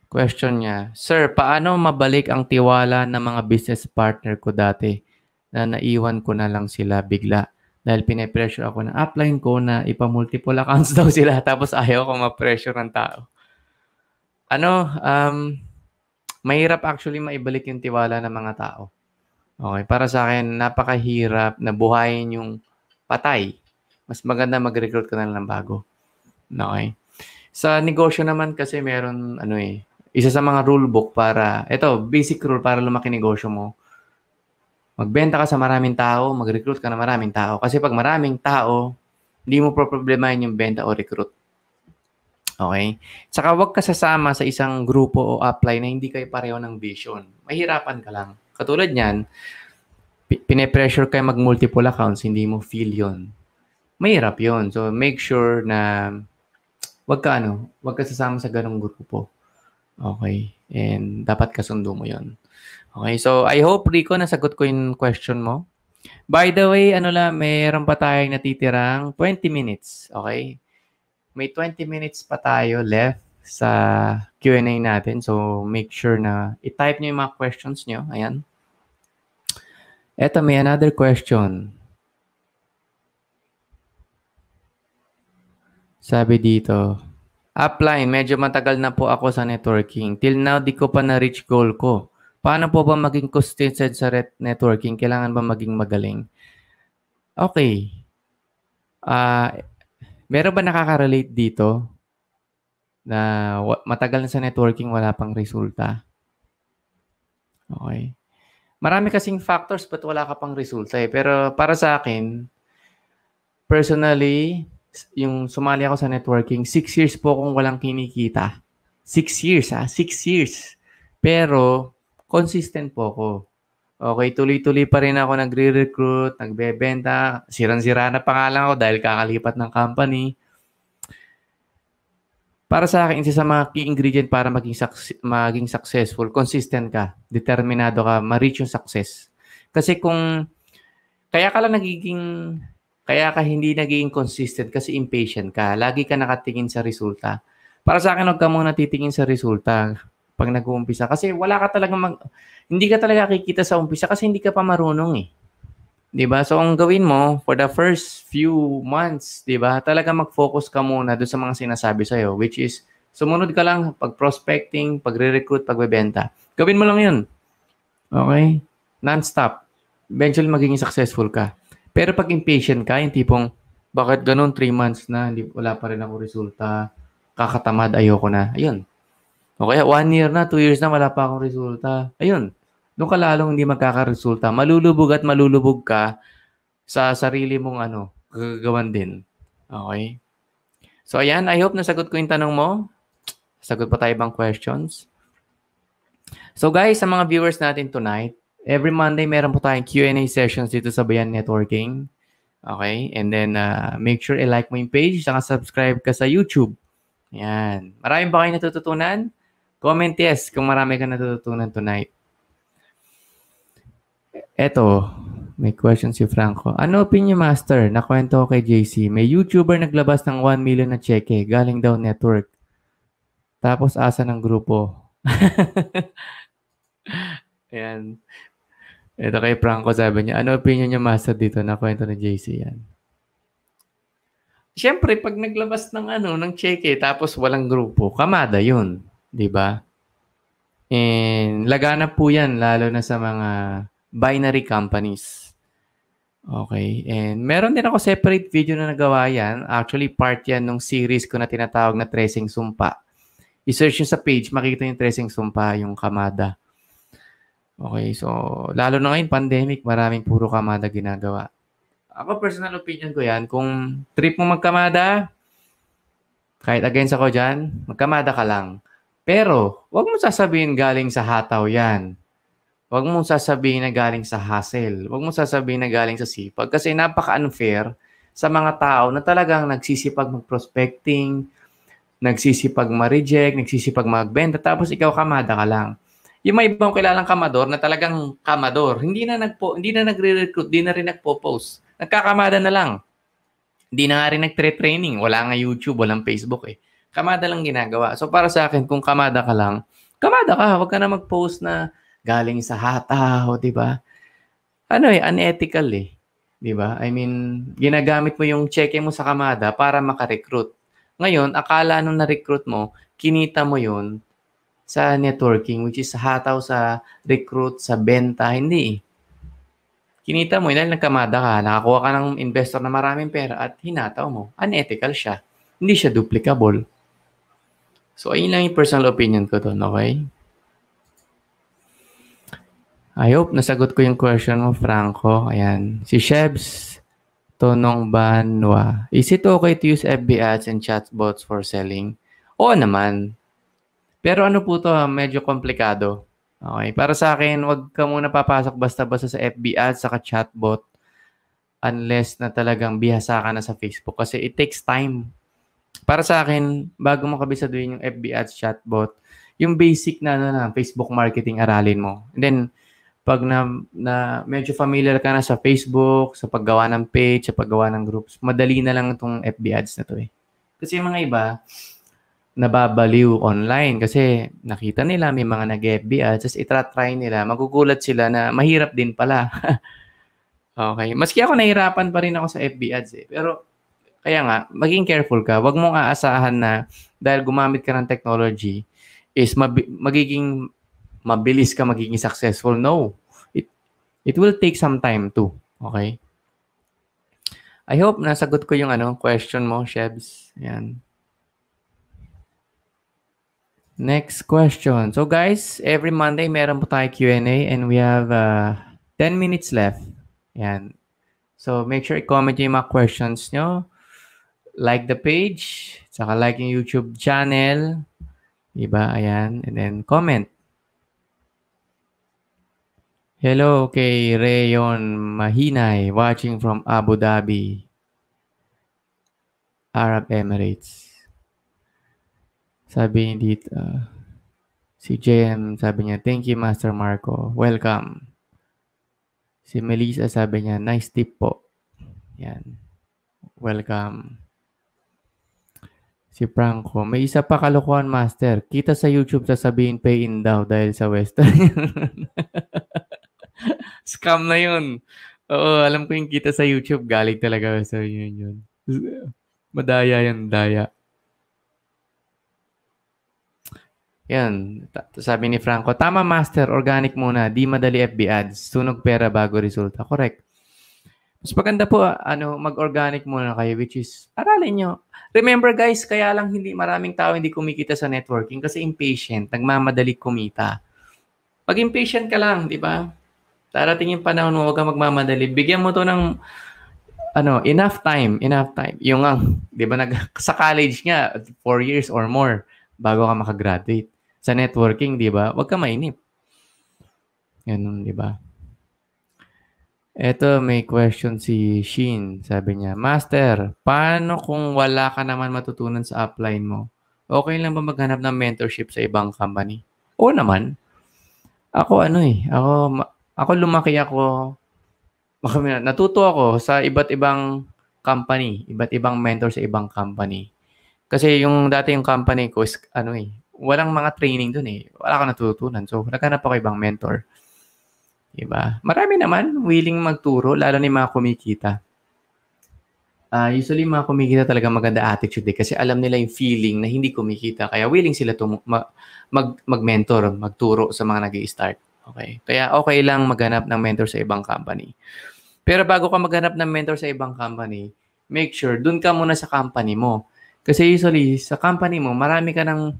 Speaker 1: Question niya, Sir, paano mabalik ang tiwala ng mga business partner ko dati na naiwan ko na lang sila bigla? Dahil pinapressure ako ng upline ko na ipa-multiple accounts daw sila tapos ayaw ko ma-pressure ng tao ano, um, mahirap actually maibalik yung tiwala ng mga tao. Okay, para sa akin, napakahirap na buhayin yung patay. Mas maganda mag-recruit ka na lang ng bago. Okay. Sa negosyo naman kasi meron, ano eh, isa sa mga rule book para, ito, basic rule para lumaki negosyo mo. Magbenta ka sa maraming tao, mag-recruit ka na maraming tao. Kasi pag maraming tao, hindi mo problemahin yung benta o recruit. Okay? Tsaka huwag ka sasama sa isang grupo o apply na hindi kayo pareho ng vision. Mahirapan ka lang. Katulad niyan, pine-pressure kayo mag-multiple accounts, hindi mo feel yon. Mahirap yon. So, make sure na wag ka ano, wag ka sasama sa ganong grupo. Okay? And dapat kasundo mo yon. Okay, so I hope, Rico, nasagot ko yung question mo. By the way, ano lang, mayroon pa tayong natitirang 20 minutes. Okay? May 20 minutes pa tayo left sa Q&A natin. So, make sure na i-type nyo yung mga questions nyo. Ayan. Eto, may another question. Sabi dito, Upline, medyo matagal na po ako sa networking. Till now, di ko pa na-reach goal ko. Paano po ba maging consistent sa networking? Kailangan ba maging magaling? Okay. Uh, Meron ba nakaka-relate dito na matagal na sa networking wala pang resulta? Okay. Marami kasing factors but wala ka pang resulta eh. Pero para sa akin, personally, yung sumali ako sa networking, six years po akong walang kinikita. Six years ha, ah, six years. Pero consistent po ako. Okay, tuloy-tuloy pa rin ako nagre-recruit, nagbebenta. Siran-sira na pa nga lang ako dahil kakalipat ng company. Para sa akin, isa sa mga key ingredient para maging, success, maging successful, consistent ka, determinado ka, ma-reach yung success. Kasi kung, kaya ka lang nagiging, kaya ka hindi nagiging consistent kasi impatient ka. Lagi ka nakatingin sa resulta. Para sa akin, huwag ka muna titingin sa resulta pag nag-uumpisa. Kasi wala ka talaga mag... Hindi ka talaga kikita sa umpisa kasi hindi ka pa marunong eh. 'Di ba? So ang gawin mo for the first few months, 'di ba? Talaga mag-focus ka muna doon sa mga sinasabi sa iyo which is sumunod ka lang pag prospecting, pag re recruit pagbebenta. Gawin mo lang 'yun. Okay? Non-stop. Eventually magiging successful ka. Pero pag impatient ka, yung tipong bakit ganun 3 months na, wala pa rin ako resulta, kakatamad, ayoko na. Ayun, o kaya one year na, two years na, wala pa akong resulta. Ayun, doon ka lalong hindi magkakaresulta. Malulubog at malulubog ka sa sarili mong ano, gagawan din. Okay? So ayan, I hope nasagot ko yung tanong mo. Sagot pa tayo bang questions? So guys, sa mga viewers natin tonight, every Monday meron po tayong Q&A sessions dito sa Bayan Networking. Okay? And then uh, make sure i-like mo yung page saka subscribe ka sa YouTube. Yan. Maraming ba kayo natututunan? Comment yes kung marami ka natutunan tonight. Eto, may question si Franco. Ano opinion master? Nakwento ko kay JC. May YouTuber naglabas ng 1 million na cheque. Galing daw network. Tapos asa ng grupo. Ayan. Ito kay Franco sabi niya, ano opinion niya master dito? Nakwento ni JC yan. Siyempre, pag naglabas ng ano, ng cheque, tapos walang grupo, kamada yun. 'di ba? And laganap po 'yan lalo na sa mga binary companies. Okay, and meron din ako separate video na nagawa yan. Actually, part yan ng series ko na tinatawag na Tracing Sumpa. I-search nyo sa page, makikita yung Tracing Sumpa, yung Kamada. Okay, so lalo na ngayon, pandemic, maraming puro Kamada ginagawa. Ako, personal opinion ko yan, kung trip mo magkamada, kahit against ako dyan, magkamada ka lang. Pero, huwag mo sasabihin galing sa hataw yan. Huwag mo sasabihin na galing sa hustle. Huwag mo sasabihin na galing sa sipag. Kasi napaka-unfair sa mga tao na talagang nagsisipag mag-prospecting, nagsisipag ma-reject, nagsisipag magbenta, tapos ikaw kamada ka lang. Yung may ibang kilalang kamador na talagang kamador, hindi na nagpo, hindi na nagre-recruit, hindi na rin nagpo-post. Nagkakamada na lang. Hindi na nga rin nagtre-training. Wala nga YouTube, walang Facebook eh kamada lang ginagawa. So para sa akin, kung kamada ka lang, kamada ka. Huwag ka na mag-post na galing sa hataw, di ba? Ano eh, unethical eh. Di ba? I mean, ginagamit mo yung cheque mo sa kamada para makarecruit. Ngayon, akala nung na-recruit mo, kinita mo yun sa networking, which is sa hataw, sa recruit, sa benta. Hindi eh. Kinita mo, dahil nagkamada ka, nakakuha ka ng investor na maraming pera at hinataw mo. Unethical siya. Hindi siya duplicable. So, ayun lang yung personal opinion ko doon, okay? I hope nasagot ko yung question mo, Franco. Ayan. Si Shebs Tonong Banwa. Is it okay to use FB ads and chatbots for selling? Oo naman. Pero ano po to, medyo komplikado. Okay, para sa akin, wag ka muna papasok basta-basta sa FB ads sa chatbot unless na talagang bihasa ka na sa Facebook kasi it takes time para sa akin, bago mo kabisaduhin yung FB ads chatbot, yung basic na ano na Facebook marketing aralin mo. And then pag na, na medyo familiar ka na sa Facebook, sa paggawa ng page, sa paggawa ng groups, madali na lang itong FB ads na to eh. Kasi yung mga iba, nababaliw online kasi nakita nila may mga nag-FB ads, tapos itratry nila, magugulat sila na mahirap din pala. okay. Maski ako nahirapan pa rin ako sa FB ads eh. Pero kaya nga, maging careful ka. Huwag mong aasahan na dahil gumamit ka ng technology is mabi- magiging mabilis ka magiging successful. No. It, it will take some time too. Okay? I hope nasagot ko yung ano, question mo, Shebs. Yan. Next question. So guys, every Monday meron po tayo Q&A and we have uh, 10 minutes left. Yan. So make sure i-comment yung mga questions nyo like the page, saka like yung YouTube channel. Diba? Ayan. And then comment. Hello kay Rayon Mahinay watching from Abu Dhabi, Arab Emirates. Sabi ni dito, uh, ah, si JM sabi niya, thank you Master Marco, welcome. Si Melissa sabi niya, nice tip po. Yan. Welcome. Si Franco. May isa pa kalokohan, Master. Kita sa YouTube sasabihin pay in daw dahil sa Western. Scam na yun. Oo, alam ko yung kita sa YouTube. Galing talaga sa yun yun. Madaya yan, daya. Yan, sabi ni Franco, tama master, organic muna, di madali FB ads, sunog pera bago resulta. Correct. Mas maganda po, ah, ano, mag-organic muna kayo, which is, aralin nyo, Remember guys, kaya lang hindi maraming tao hindi kumikita sa networking kasi impatient, nagmamadali kumita. Pag impatient ka lang, di ba? Darating yung panahon mo, huwag kang magmamadali. Bigyan mo to ng ano, enough time, enough time. Yung ang, 'di ba nag sa college nga 4 years or more bago ka makagraduate. Sa networking, 'di ba? Huwag ka mainip. Ganun, 'di ba? Eto, may question si Shin. Sabi niya, Master, paano kung wala ka naman matutunan sa upline mo? Okay lang ba maghanap ng mentorship sa ibang company? Oo naman. Ako ano eh, ako, ako lumaki ako, natuto ako sa iba't ibang company, iba't ibang mentor sa ibang company. Kasi yung dati yung company ko is ano eh, walang mga training doon eh. Wala akong natutunan. So, naghanap ako ibang mentor. Diba? Marami naman willing magturo, lalo na yung mga kumikita. Uh, usually, yung mga kumikita talaga maganda attitude eh, kasi alam nila yung feeling na hindi kumikita. Kaya willing sila tum- mag- mag-mentor, magturo sa mga nag start Okay? Kaya okay lang maghanap ng mentor sa ibang company. Pero bago ka maghanap ng mentor sa ibang company, make sure dun ka muna sa company mo. Kasi usually, sa company mo, marami ka ng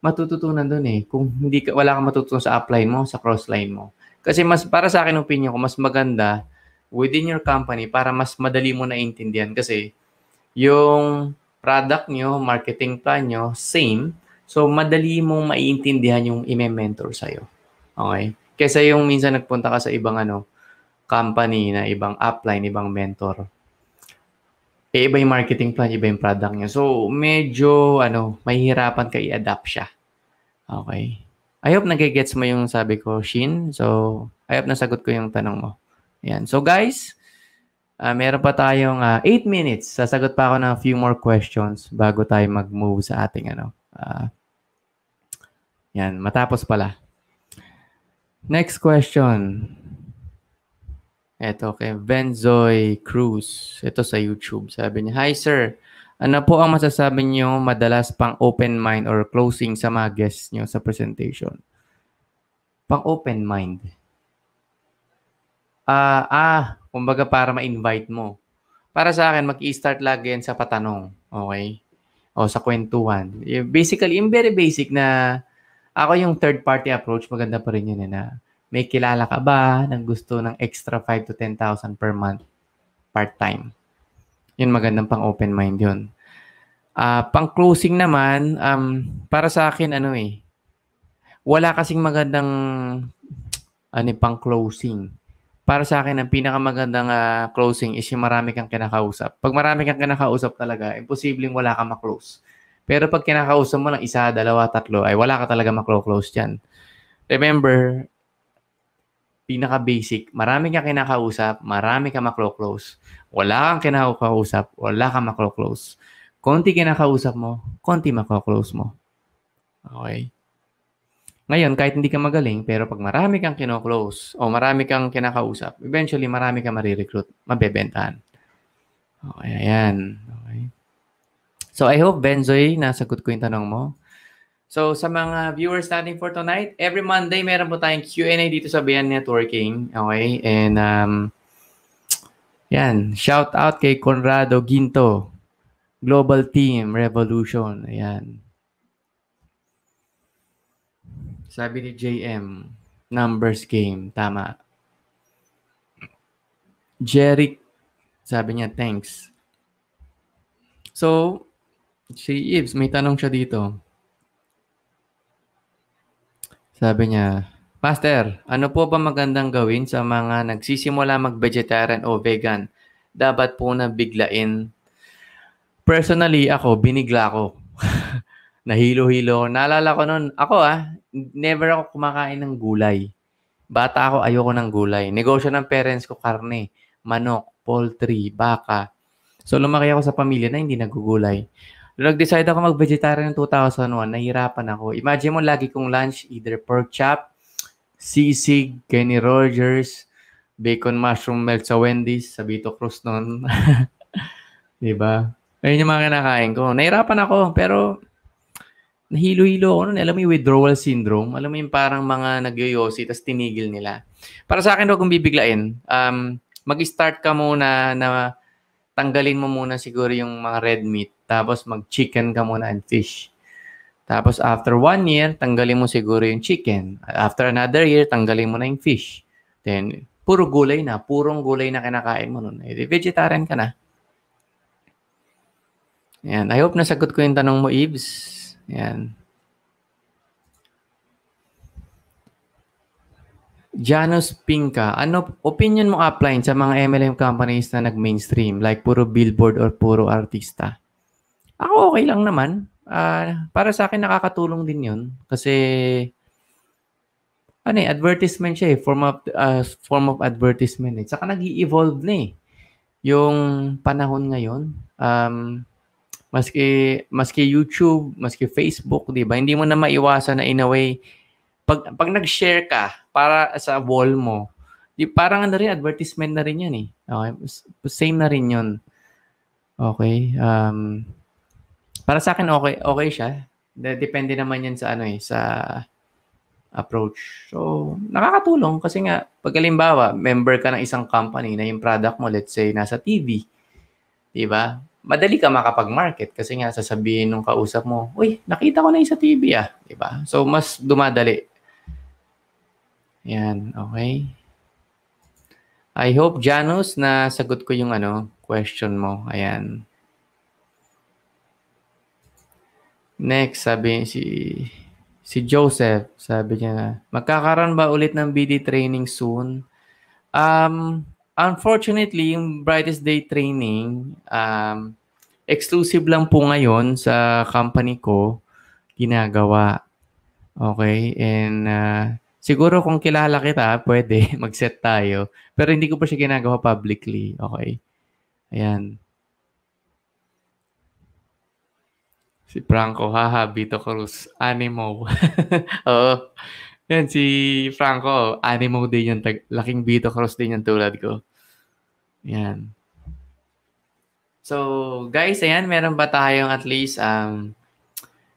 Speaker 1: matututunan dun eh. Kung hindi ka, wala kang matutunan sa upline mo, sa crossline mo. Kasi mas para sa akin opinion ko mas maganda within your company para mas madali mo na intindihan kasi yung product nyo, marketing plan nyo, same. So, madali mong maiintindihan yung ime-mentor sa'yo. Okay? Kesa yung minsan nagpunta ka sa ibang ano, company na ibang upline, ibang mentor. Eh, iba yung marketing plan, iba yung product nyo. So, medyo, ano, mahihirapan ka i-adapt siya. Okay? I hope nagigets mo yung sabi ko, Shin. So, I hope nasagot ko yung tanong mo. Ayan. So, guys, uh, meron pa tayong 8 uh, ah, minutes. Sasagot pa ako ng few more questions bago tayo mag-move sa ating ano. Uh, yan, matapos pala. Next question. Ito kay Benzoy Cruz. Ito sa YouTube. Sabi niya, Hi sir, ano po ang masasabi nyo madalas pang open mind or closing sa mga guests nyo sa presentation? Pang open mind. Ah, uh, ah, kumbaga para ma-invite mo. Para sa akin, mag-i-start lagi yan sa patanong. Okay? O sa kwentuhan. Eh, basically, yung very basic na ako yung third party approach, maganda pa rin yun eh, na may kilala ka ba ng gusto ng extra 5 to 10,000 per month part-time? yun magandang pang open mind yun. Uh, pang closing naman, um, para sa akin, ano eh, wala kasing magandang ano eh, pang closing. Para sa akin, ang pinakamagandang uh, closing is yung marami kang kinakausap. Pag marami kang kinakausap talaga, imposibleng wala kang maklose. Pero pag kinakausap mo lang isa, dalawa, tatlo, ay wala ka talaga maklo-close dyan. Remember, pinaka-basic, marami kang kinakausap, marami kang maklo-close. Wala kang kinakausap, wala kang maklo-close. Konti kinakausap mo, konti maklo-close mo. Okay? Ngayon, kahit hindi ka magaling, pero pag marami kang kino-close o marami kang kinakausap, eventually marami kang marirecruit, mabebentahan. Okay, ayan. Okay. So, I hope, Benzoy, nasagot ko yung tanong mo. So sa mga viewers natin for tonight, every Monday meron po tayong Q&A dito sa Bayan Networking. Okay? And um, yan, shout out kay Conrado Ginto, Global Team Revolution. Ayan. Sabi ni JM, numbers game. Tama. Jeric, sabi niya, thanks. So, si Ibs, may tanong siya dito. Sabi niya, Master, ano po ba magandang gawin sa mga nagsisimula mag-vegetarian o vegan? Dapat po na biglain. Personally, ako, binigla ko. Nahilo-hilo. Naalala ko noon, ako ah, never ako kumakain ng gulay. Bata ako, ayoko ng gulay. Negosyo ng parents ko, karne, manok, poultry, baka. So lumaki ako sa pamilya na hindi nagugulay. Nung nag-decide ako mag-vegetarian noong 2001, nahirapan ako. Imagine mo, lagi kong lunch, either pork chop, sisig, Kenny Rogers, bacon mushroom melt sa Wendy's, sa Vito Cruz noon. Di ba? Ayun yung mga kinakain ko. Nahirapan ako, pero nahilo-hilo ako noon. Alam mo yung withdrawal syndrome? Alam mo yung parang mga nagyoyosi, tapos tinigil nila. Para sa akin, huwag kong bibiglain. Um, mag-start ka muna na tanggalin mo muna siguro yung mga red meat. Tapos mag-chicken ka muna and fish. Tapos after one year, tanggalin mo siguro yung chicken. After another year, tanggalin mo na yung fish. Then, puro gulay na. Purong gulay na kinakain mo nun. Eh, vegetarian ka na. Yan. I hope nasagot ko yung tanong mo, Ibs. Yan. Janos Pinka, ano opinion mo upline sa mga MLM companies na nag-mainstream like puro billboard or puro artista? Ako okay lang naman. Uh, para sa akin nakakatulong din 'yun kasi ano eh, advertisement siya eh, form of uh, form of advertisement eh. Saka nag-evolve na eh yung panahon ngayon. Um, maski maski YouTube, maski Facebook, 'di ba? Hindi mo na maiwasan na in a way pag, pag nag-share ka para sa wall mo, di parang ano rin, advertisement na rin yan eh. Okay? Same na rin yun. Okay. Um, para sa akin, okay, okay siya. Depende naman yan sa ano eh, sa approach. So, nakakatulong kasi nga, pag alimbawa, member ka ng isang company na yung product mo, let's say, nasa TV, di ba? madali ka makapag-market kasi nga sasabihin nung kausap mo, uy, nakita ko na yung sa TV ah, 'di ba? So mas dumadali yan, okay. I hope, Janus, na sagot ko yung ano, question mo. Ayan. Next, sabi si si Joseph, sabi niya na, magkakaroon ba ulit ng BD training soon? Um, unfortunately, yung Brightest Day training, um, exclusive lang po ngayon sa company ko ginagawa. Okay? And uh, Siguro kung kilala kita, pwede, mag-set tayo. Pero hindi ko pa siya ginagawa publicly, okay? Ayan. Si Franco, haha, Vito Cruz, Animo. Oo. Yan, si Franco, Animo din yung tag- laking Vito Cruz din yung tulad ko. Yan. So, guys, ayan, meron ba tayong at least um,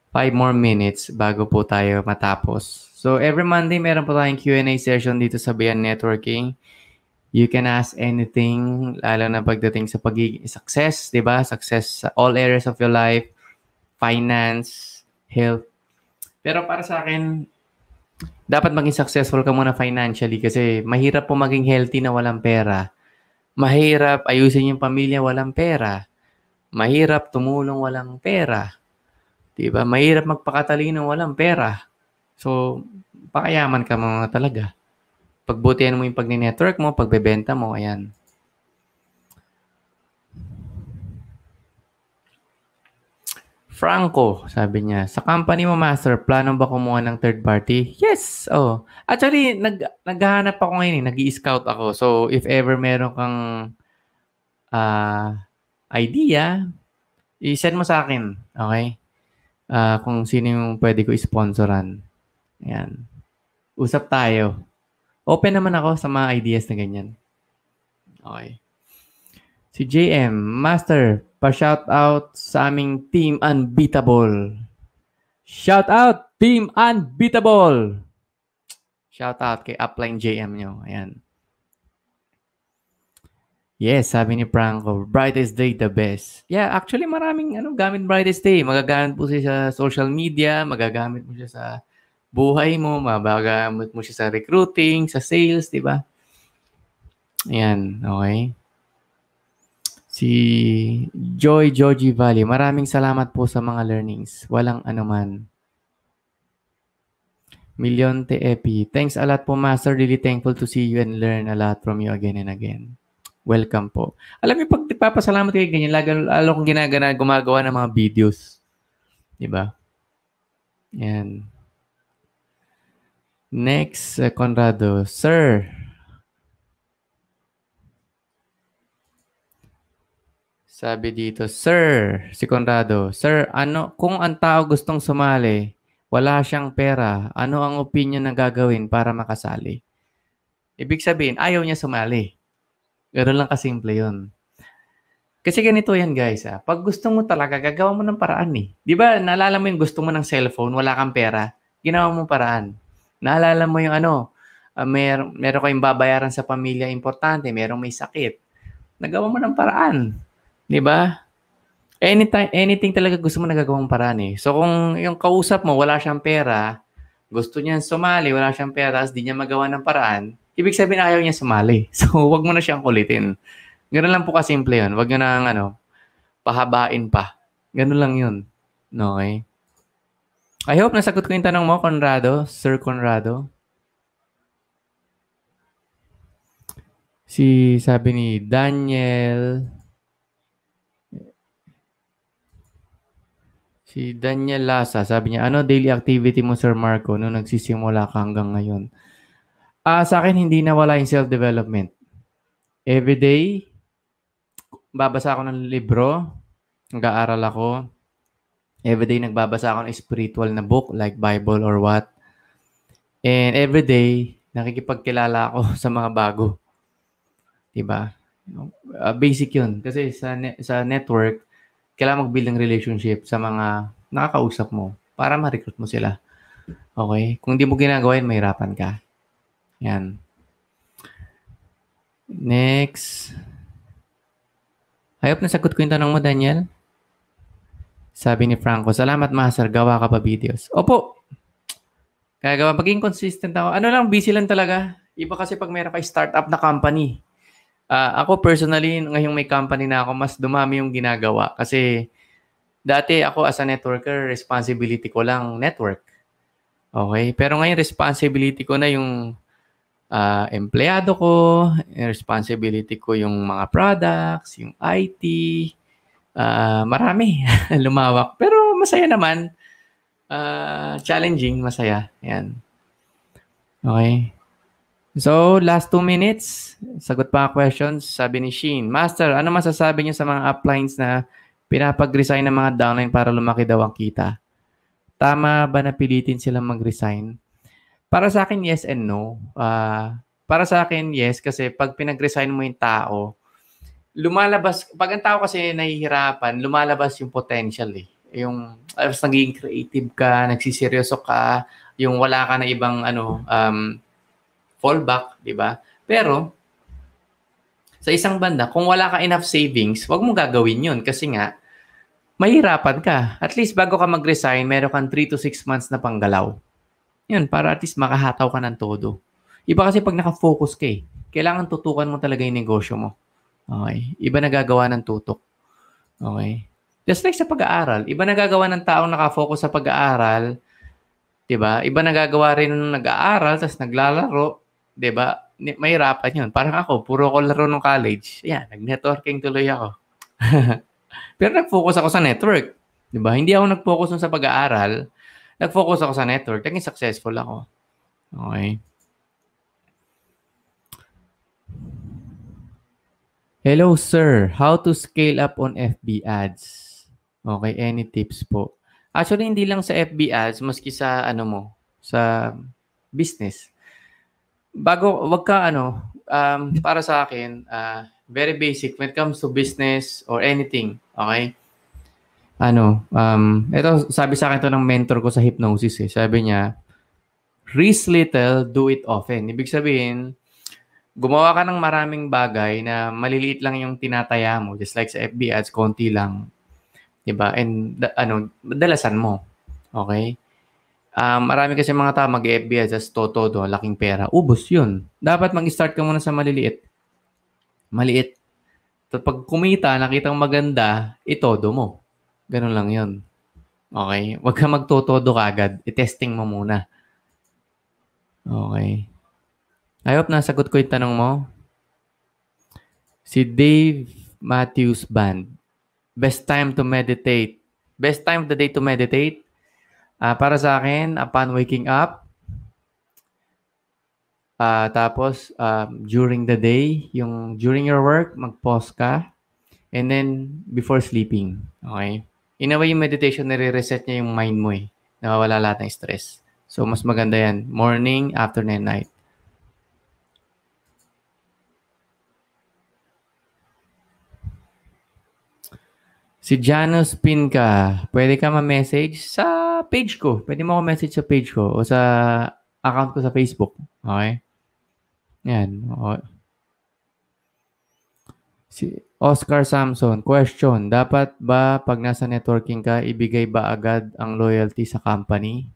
Speaker 1: five more minutes bago po tayo matapos? So every Monday, meron po tayong Q&A session dito sa Bayan Networking. You can ask anything, lalo na pagdating sa pagiging success, di ba? Success sa all areas of your life, finance, health. Pero para sa akin, dapat maging successful ka muna financially kasi mahirap po maging healthy na walang pera. Mahirap ayusin yung pamilya walang pera. Mahirap tumulong walang pera. 'Di ba? Mahirap magpakatalino walang pera. So, pakayaman ka mga talaga. Pagbutihan mo yung pag-network mo, pagbebenta mo, ayan. Franco, sabi niya, sa company mo, Master, plano ba kumuha ng third party? Yes! Oh. Actually, nag, naghahanap ako ngayon eh. nag scout ako. So, if ever meron kang uh, idea, i-send mo sa akin. Okay? Uh, kung sino yung pwede ko isponsoran. Ayan. Usap tayo. Open naman ako sa mga ideas na ganyan. Okay. Si JM, Master, pa-shout out sa aming Team Unbeatable. Shout out Team Unbeatable. Shout out kay Upline JM nyo. Ayan. Yes, sabi ni Franco, brightest day the best. Yeah, actually maraming ano gamit brightest day. Magagamit po siya sa social media, magagamit mo siya sa buhay mo, mabagamot mo siya sa recruiting, sa sales, di ba? Ayan, okay. Si Joy Joji Valley, maraming salamat po sa mga learnings. Walang anuman. Million Te Epi, thanks a lot po Master. Really thankful to see you and learn a lot from you again and again. Welcome po. Alam niyo, pag nagpapasalamat kayo ganyan, lalo, lalo kong ginagana, gumagawa ng mga videos. Di ba? Yan. Next, uh, Conrado. Sir. Sabi dito, Sir, si Conrado, Sir, ano, kung ang tao gustong sumali, wala siyang pera, ano ang opinion na gagawin para makasali? Ibig sabihin, ayaw niya sumali. Ganoon lang kasimple yun. Kasi ganito yan guys, ah. pag gusto mo talaga, gagawa mo ng paraan eh. Di ba, naalala mo yung gusto mo ng cellphone, wala kang pera, ginawa mo paraan Naalala mo yung ano, uh, mer meron kayong babayaran sa pamilya importante, merong may sakit. Nagawa mo ng paraan. 'Di ba? Anytime, anything talaga gusto mo nagagawang paraan eh. So kung yung kausap mo, wala siyang pera, gusto niya sumali, wala siyang pera, tapos di niya magawa ng paraan, ibig sabihin ayaw niya sumali. So wag mo na siyang kulitin. Ganun lang po kasimple yun. Wag niya na ano, pahabain pa. Ganun lang yun. No, okay? I hope nasagot ko yung tanong mo, Conrado. Sir Conrado. Si, sabi ni Daniel. Si Daniel Lasa, sabi niya, ano daily activity mo, Sir Marco, nung nagsisimula ka hanggang ngayon? Ah, uh, sa akin, hindi nawala yung self-development. Every day, babasa ako ng libro, nag-aaral ako, Everyday nagbabasa ako ng spiritual na book like Bible or what. And everyday, nakikipagkilala ako sa mga bago. Diba? Uh, basic yun. Kasi sa, ne- sa network, kailangan mag-build ng relationship sa mga nakakausap mo para ma-recruit mo sila. Okay? Kung di mo ginagawa yun, mahirapan ka. Yan. Next. I hope nasagot ko yung tanong mo, Daniel. Sabi ni Franco, salamat master, gawa ka pa videos. Opo. Gagawa, maging consistent ako. Ano lang, busy lang talaga. Iba kasi pag meron ka startup na company. Uh, ako personally, ngayong may company na ako, mas dumami yung ginagawa. Kasi dati ako as a networker, responsibility ko lang network. Okay? Pero ngayon, responsibility ko na yung uh, empleyado ko, responsibility ko yung mga products, yung IT, uh, marami lumawak. Pero masaya naman. Uh, challenging, masaya. Yan. Okay. So, last two minutes. Sagot pa questions. Sabi ni Sheen, Master, ano masasabi niyo sa mga uplines na pinapag-resign ng mga downline para lumaki daw ang kita? Tama ba na pilitin silang mag-resign? Para sa akin, yes and no. Uh, para sa akin, yes. Kasi pag pinag-resign mo yung tao, lumalabas, pag ang tao kasi nahihirapan, lumalabas yung potential eh. Yung, alas ah, naging creative ka, nagsiseryoso ka, yung wala ka na ibang ano, um, fallback, di ba? Pero, sa isang banda, kung wala ka enough savings, wag mo gagawin yun kasi nga, mahirapan ka. At least bago ka mag-resign, meron kang 3 to 6 months na panggalaw. Yun, para at least makahataw ka ng todo. Iba kasi pag nakafocus ka eh, kailangan tutukan mo talaga yung negosyo mo Okay. Iba nagagawa ng tutok. Okay. Just like sa pag-aaral, iba nagagawa ng taong nakafocus sa pag-aaral, 'di ba? Iba nagagawa rin ng nag-aaral tapos naglalaro, 'di ba? Mahirapan 'yun. Parang ako, puro ko laro nung college. Ayun, nag-networking tuloy ako. Pero nag-focus ako sa network, 'di ba? Hindi ako nag-focus sa pag-aaral. Nag-focus ako sa network, naging successful ako. Okay. Hello sir, how to scale up on FB ads? Okay, any tips po? Actually, hindi lang sa FB ads, maski sa ano mo, sa business. Bago, wag ka ano, um, para sa akin, uh, very basic when it comes to business or anything, okay? Ano, um, ito, sabi sa akin to ng mentor ko sa hypnosis eh. Sabi niya, risk little, do it often. Ibig sabihin, gumawa ka ng maraming bagay na maliliit lang yung tinataya mo. Just like sa FB ads, konti lang. Diba? And da, ano, dalasan mo. Okay? Um, marami kasi mga tao mag-FB ads as toto do, laking pera. Ubus yun. Dapat mag-start ka muna sa maliliit. Maliit. Tapos pag kumita, nakitang maganda, itodo mo. Ganun lang yun. Okay? Huwag ka magtotodo ka agad. I-testing mo muna. Okay? I hope nasagot ko yung tanong mo. Si Dave Matthews Band. Best time to meditate. Best time of the day to meditate? Uh, para sa akin, upon waking up. Uh, tapos, um, during the day, yung during your work, mag-pause ka. And then, before sleeping. Okay? In a way, yung meditation, nare-reset niya yung mind mo eh. Nawawala lahat ng stress. So, mas maganda yan. Morning, afternoon, night. Si Janus Pinca, pwede ka ma-message sa page ko. Pwede mo ako message sa page ko o sa account ko sa Facebook. Okay? Yan. O. Si Oscar Samson, question, dapat ba pag nasa networking ka, ibigay ba agad ang loyalty sa company?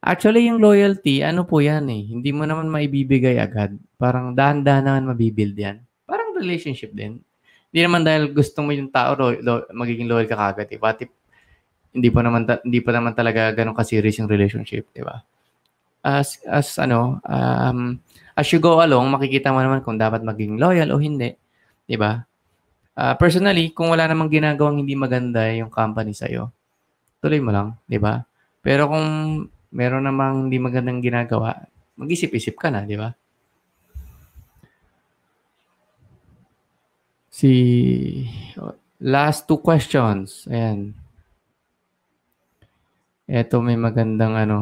Speaker 1: Actually, yung loyalty, ano po yan eh, hindi mo naman maibibigay agad. Parang dahan-dahan naman mabibuild yan. Parang relationship din. Hindi naman dahil gusto mo yung tao, lo, lo, magiging loyal ka kagad, eh. But hindi pa naman ta- hindi pa naman talaga ganun ka serious yung relationship, 'di ba? As as ano, um, as you go along, makikita mo naman kung dapat maging loyal o hindi, 'di ba? Uh, personally, kung wala namang ginagawang hindi maganda yung company sa iyo, tuloy mo lang, 'di ba? Pero kung meron namang hindi magandang ginagawa, mag-isip-isip ka na, 'di ba? Si last two questions. Ayan. Ito may magandang ano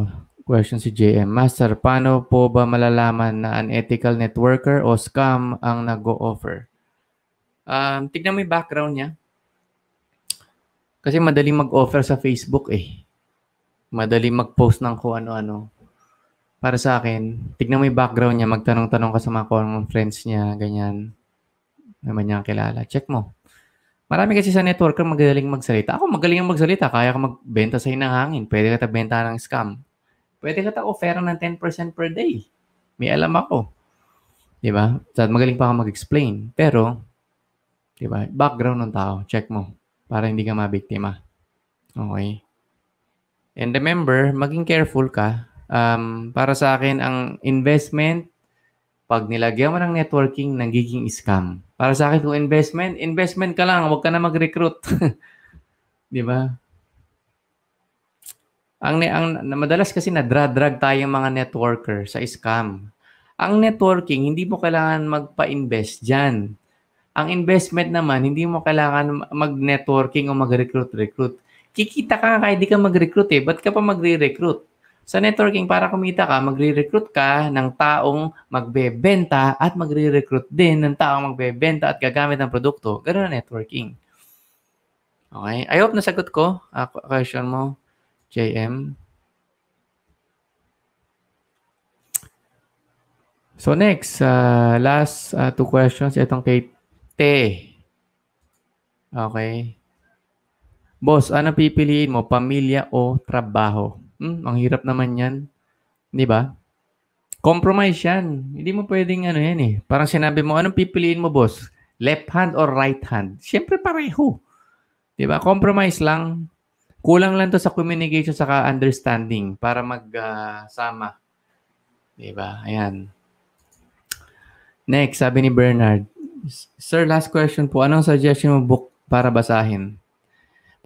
Speaker 1: question si JM. Master, paano po ba malalaman na an ethical networker o scam ang nag-o-offer? Um, tignan mo yung background niya. Kasi madali mag-offer sa Facebook eh. Madali mag-post ng kung ano-ano. Para sa akin, tignan mo yung background niya. Magtanong-tanong ka sa mga friends niya, ganyan naman niya kilala. Check mo. Marami kasi sa networker magaling magsalita. Ako magaling ang magsalita. Kaya ka magbenta sa hinahangin. Pwede ka benta ng scam. Pwede ka ta ng 10% per day. May alam ako. Di ba? At magaling pa ka mag-explain. Pero, di ba? Background ng tao. Check mo. Para hindi ka mabiktima. Okay. And remember, maging careful ka. Um, para sa akin, ang investment pag nilagyan mo ng networking, nagiging scam. Para sa akin, kung investment, investment ka lang. Huwag ka na mag-recruit. Di ba? Ang, ang madalas kasi na drag-drag tayong mga networker sa scam. Ang networking, hindi mo kailangan magpa-invest diyan. Ang investment naman, hindi mo kailangan mag-networking o mag-recruit-recruit. Kikita ka kahit di ka mag-recruit eh. Ba't ka pa magre-recruit? Sa networking, para kumita ka, magre-recruit ka ng taong magbebenta at magre-recruit din ng taong magbebenta at gagamit ng produkto. Ganun na networking. Okay? I hope nasagot ko uh, question mo, JM. So next, uh, last uh, two questions. Itong kay T. Okay. Boss, ano pipiliin mo? Pamilya o trabaho? hmm, ang hirap naman yan. Di ba? Compromise yan. Hindi mo pwedeng ano yan eh. Parang sinabi mo, anong pipiliin mo boss? Left hand or right hand? Siyempre pareho. Di ba? Compromise lang. Kulang lang to sa communication saka understanding para magsama. Uh, Di ba? Ayan. Next, sabi ni Bernard, Sir, last question po. Anong suggestion mo book para basahin?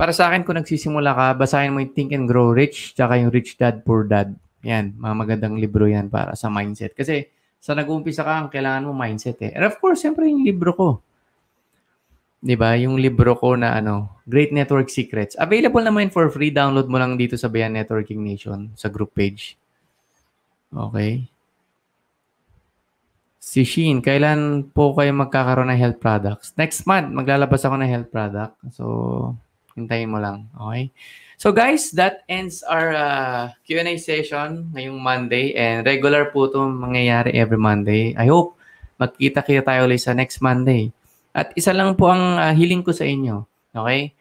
Speaker 1: Para sa akin, kung nagsisimula ka, basahin mo yung Think and Grow Rich, tsaka yung Rich Dad, Poor Dad. Yan, mga magandang libro yan para sa mindset. Kasi sa nag-uumpisa ka, ang kailangan mo mindset eh. And of course, siyempre yung libro ko. 'Di ba? Yung libro ko na ano, Great Network Secrets. Available naman for free. Download mo lang dito sa Bayan Networking Nation sa group page. Okay. Si Sheen, kailan po kayo magkakaroon ng health products? Next month, maglalabas ako ng health product. So, Hintayin mo lang. Okay? So guys, that ends our uh, Q&A session ngayong Monday and regular po itong mangyayari every Monday. I hope magkita-kita tayo ulit sa next Monday. At isa lang po ang uh, hiling ko sa inyo. Okay?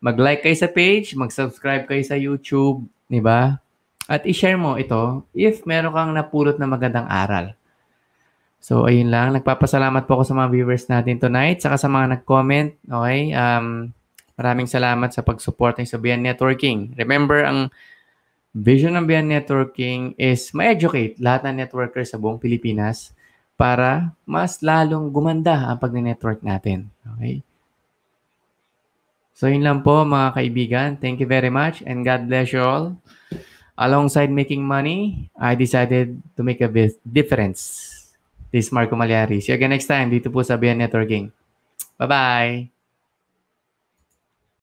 Speaker 1: Mag-like kayo sa page, mag-subscribe kayo sa YouTube, di ba? At i-share mo ito if meron kang napulot na magandang aral. So, ayun lang. Nagpapasalamat po ako sa mga viewers natin tonight, saka sa mga nag-comment. Okay? Um, Maraming salamat sa pagsuporta sa Bian Networking. Remember, ang vision ng Bian Networking is ma-educate lahat ng networkers sa buong Pilipinas para mas lalong gumanda ang pag-network natin. Okay? So yun lang po mga kaibigan. Thank you very much and God bless you all. Alongside making money, I decided to make a big difference. This is Marco Malyari. See you again next time dito po sa Bian Networking. Bye-bye!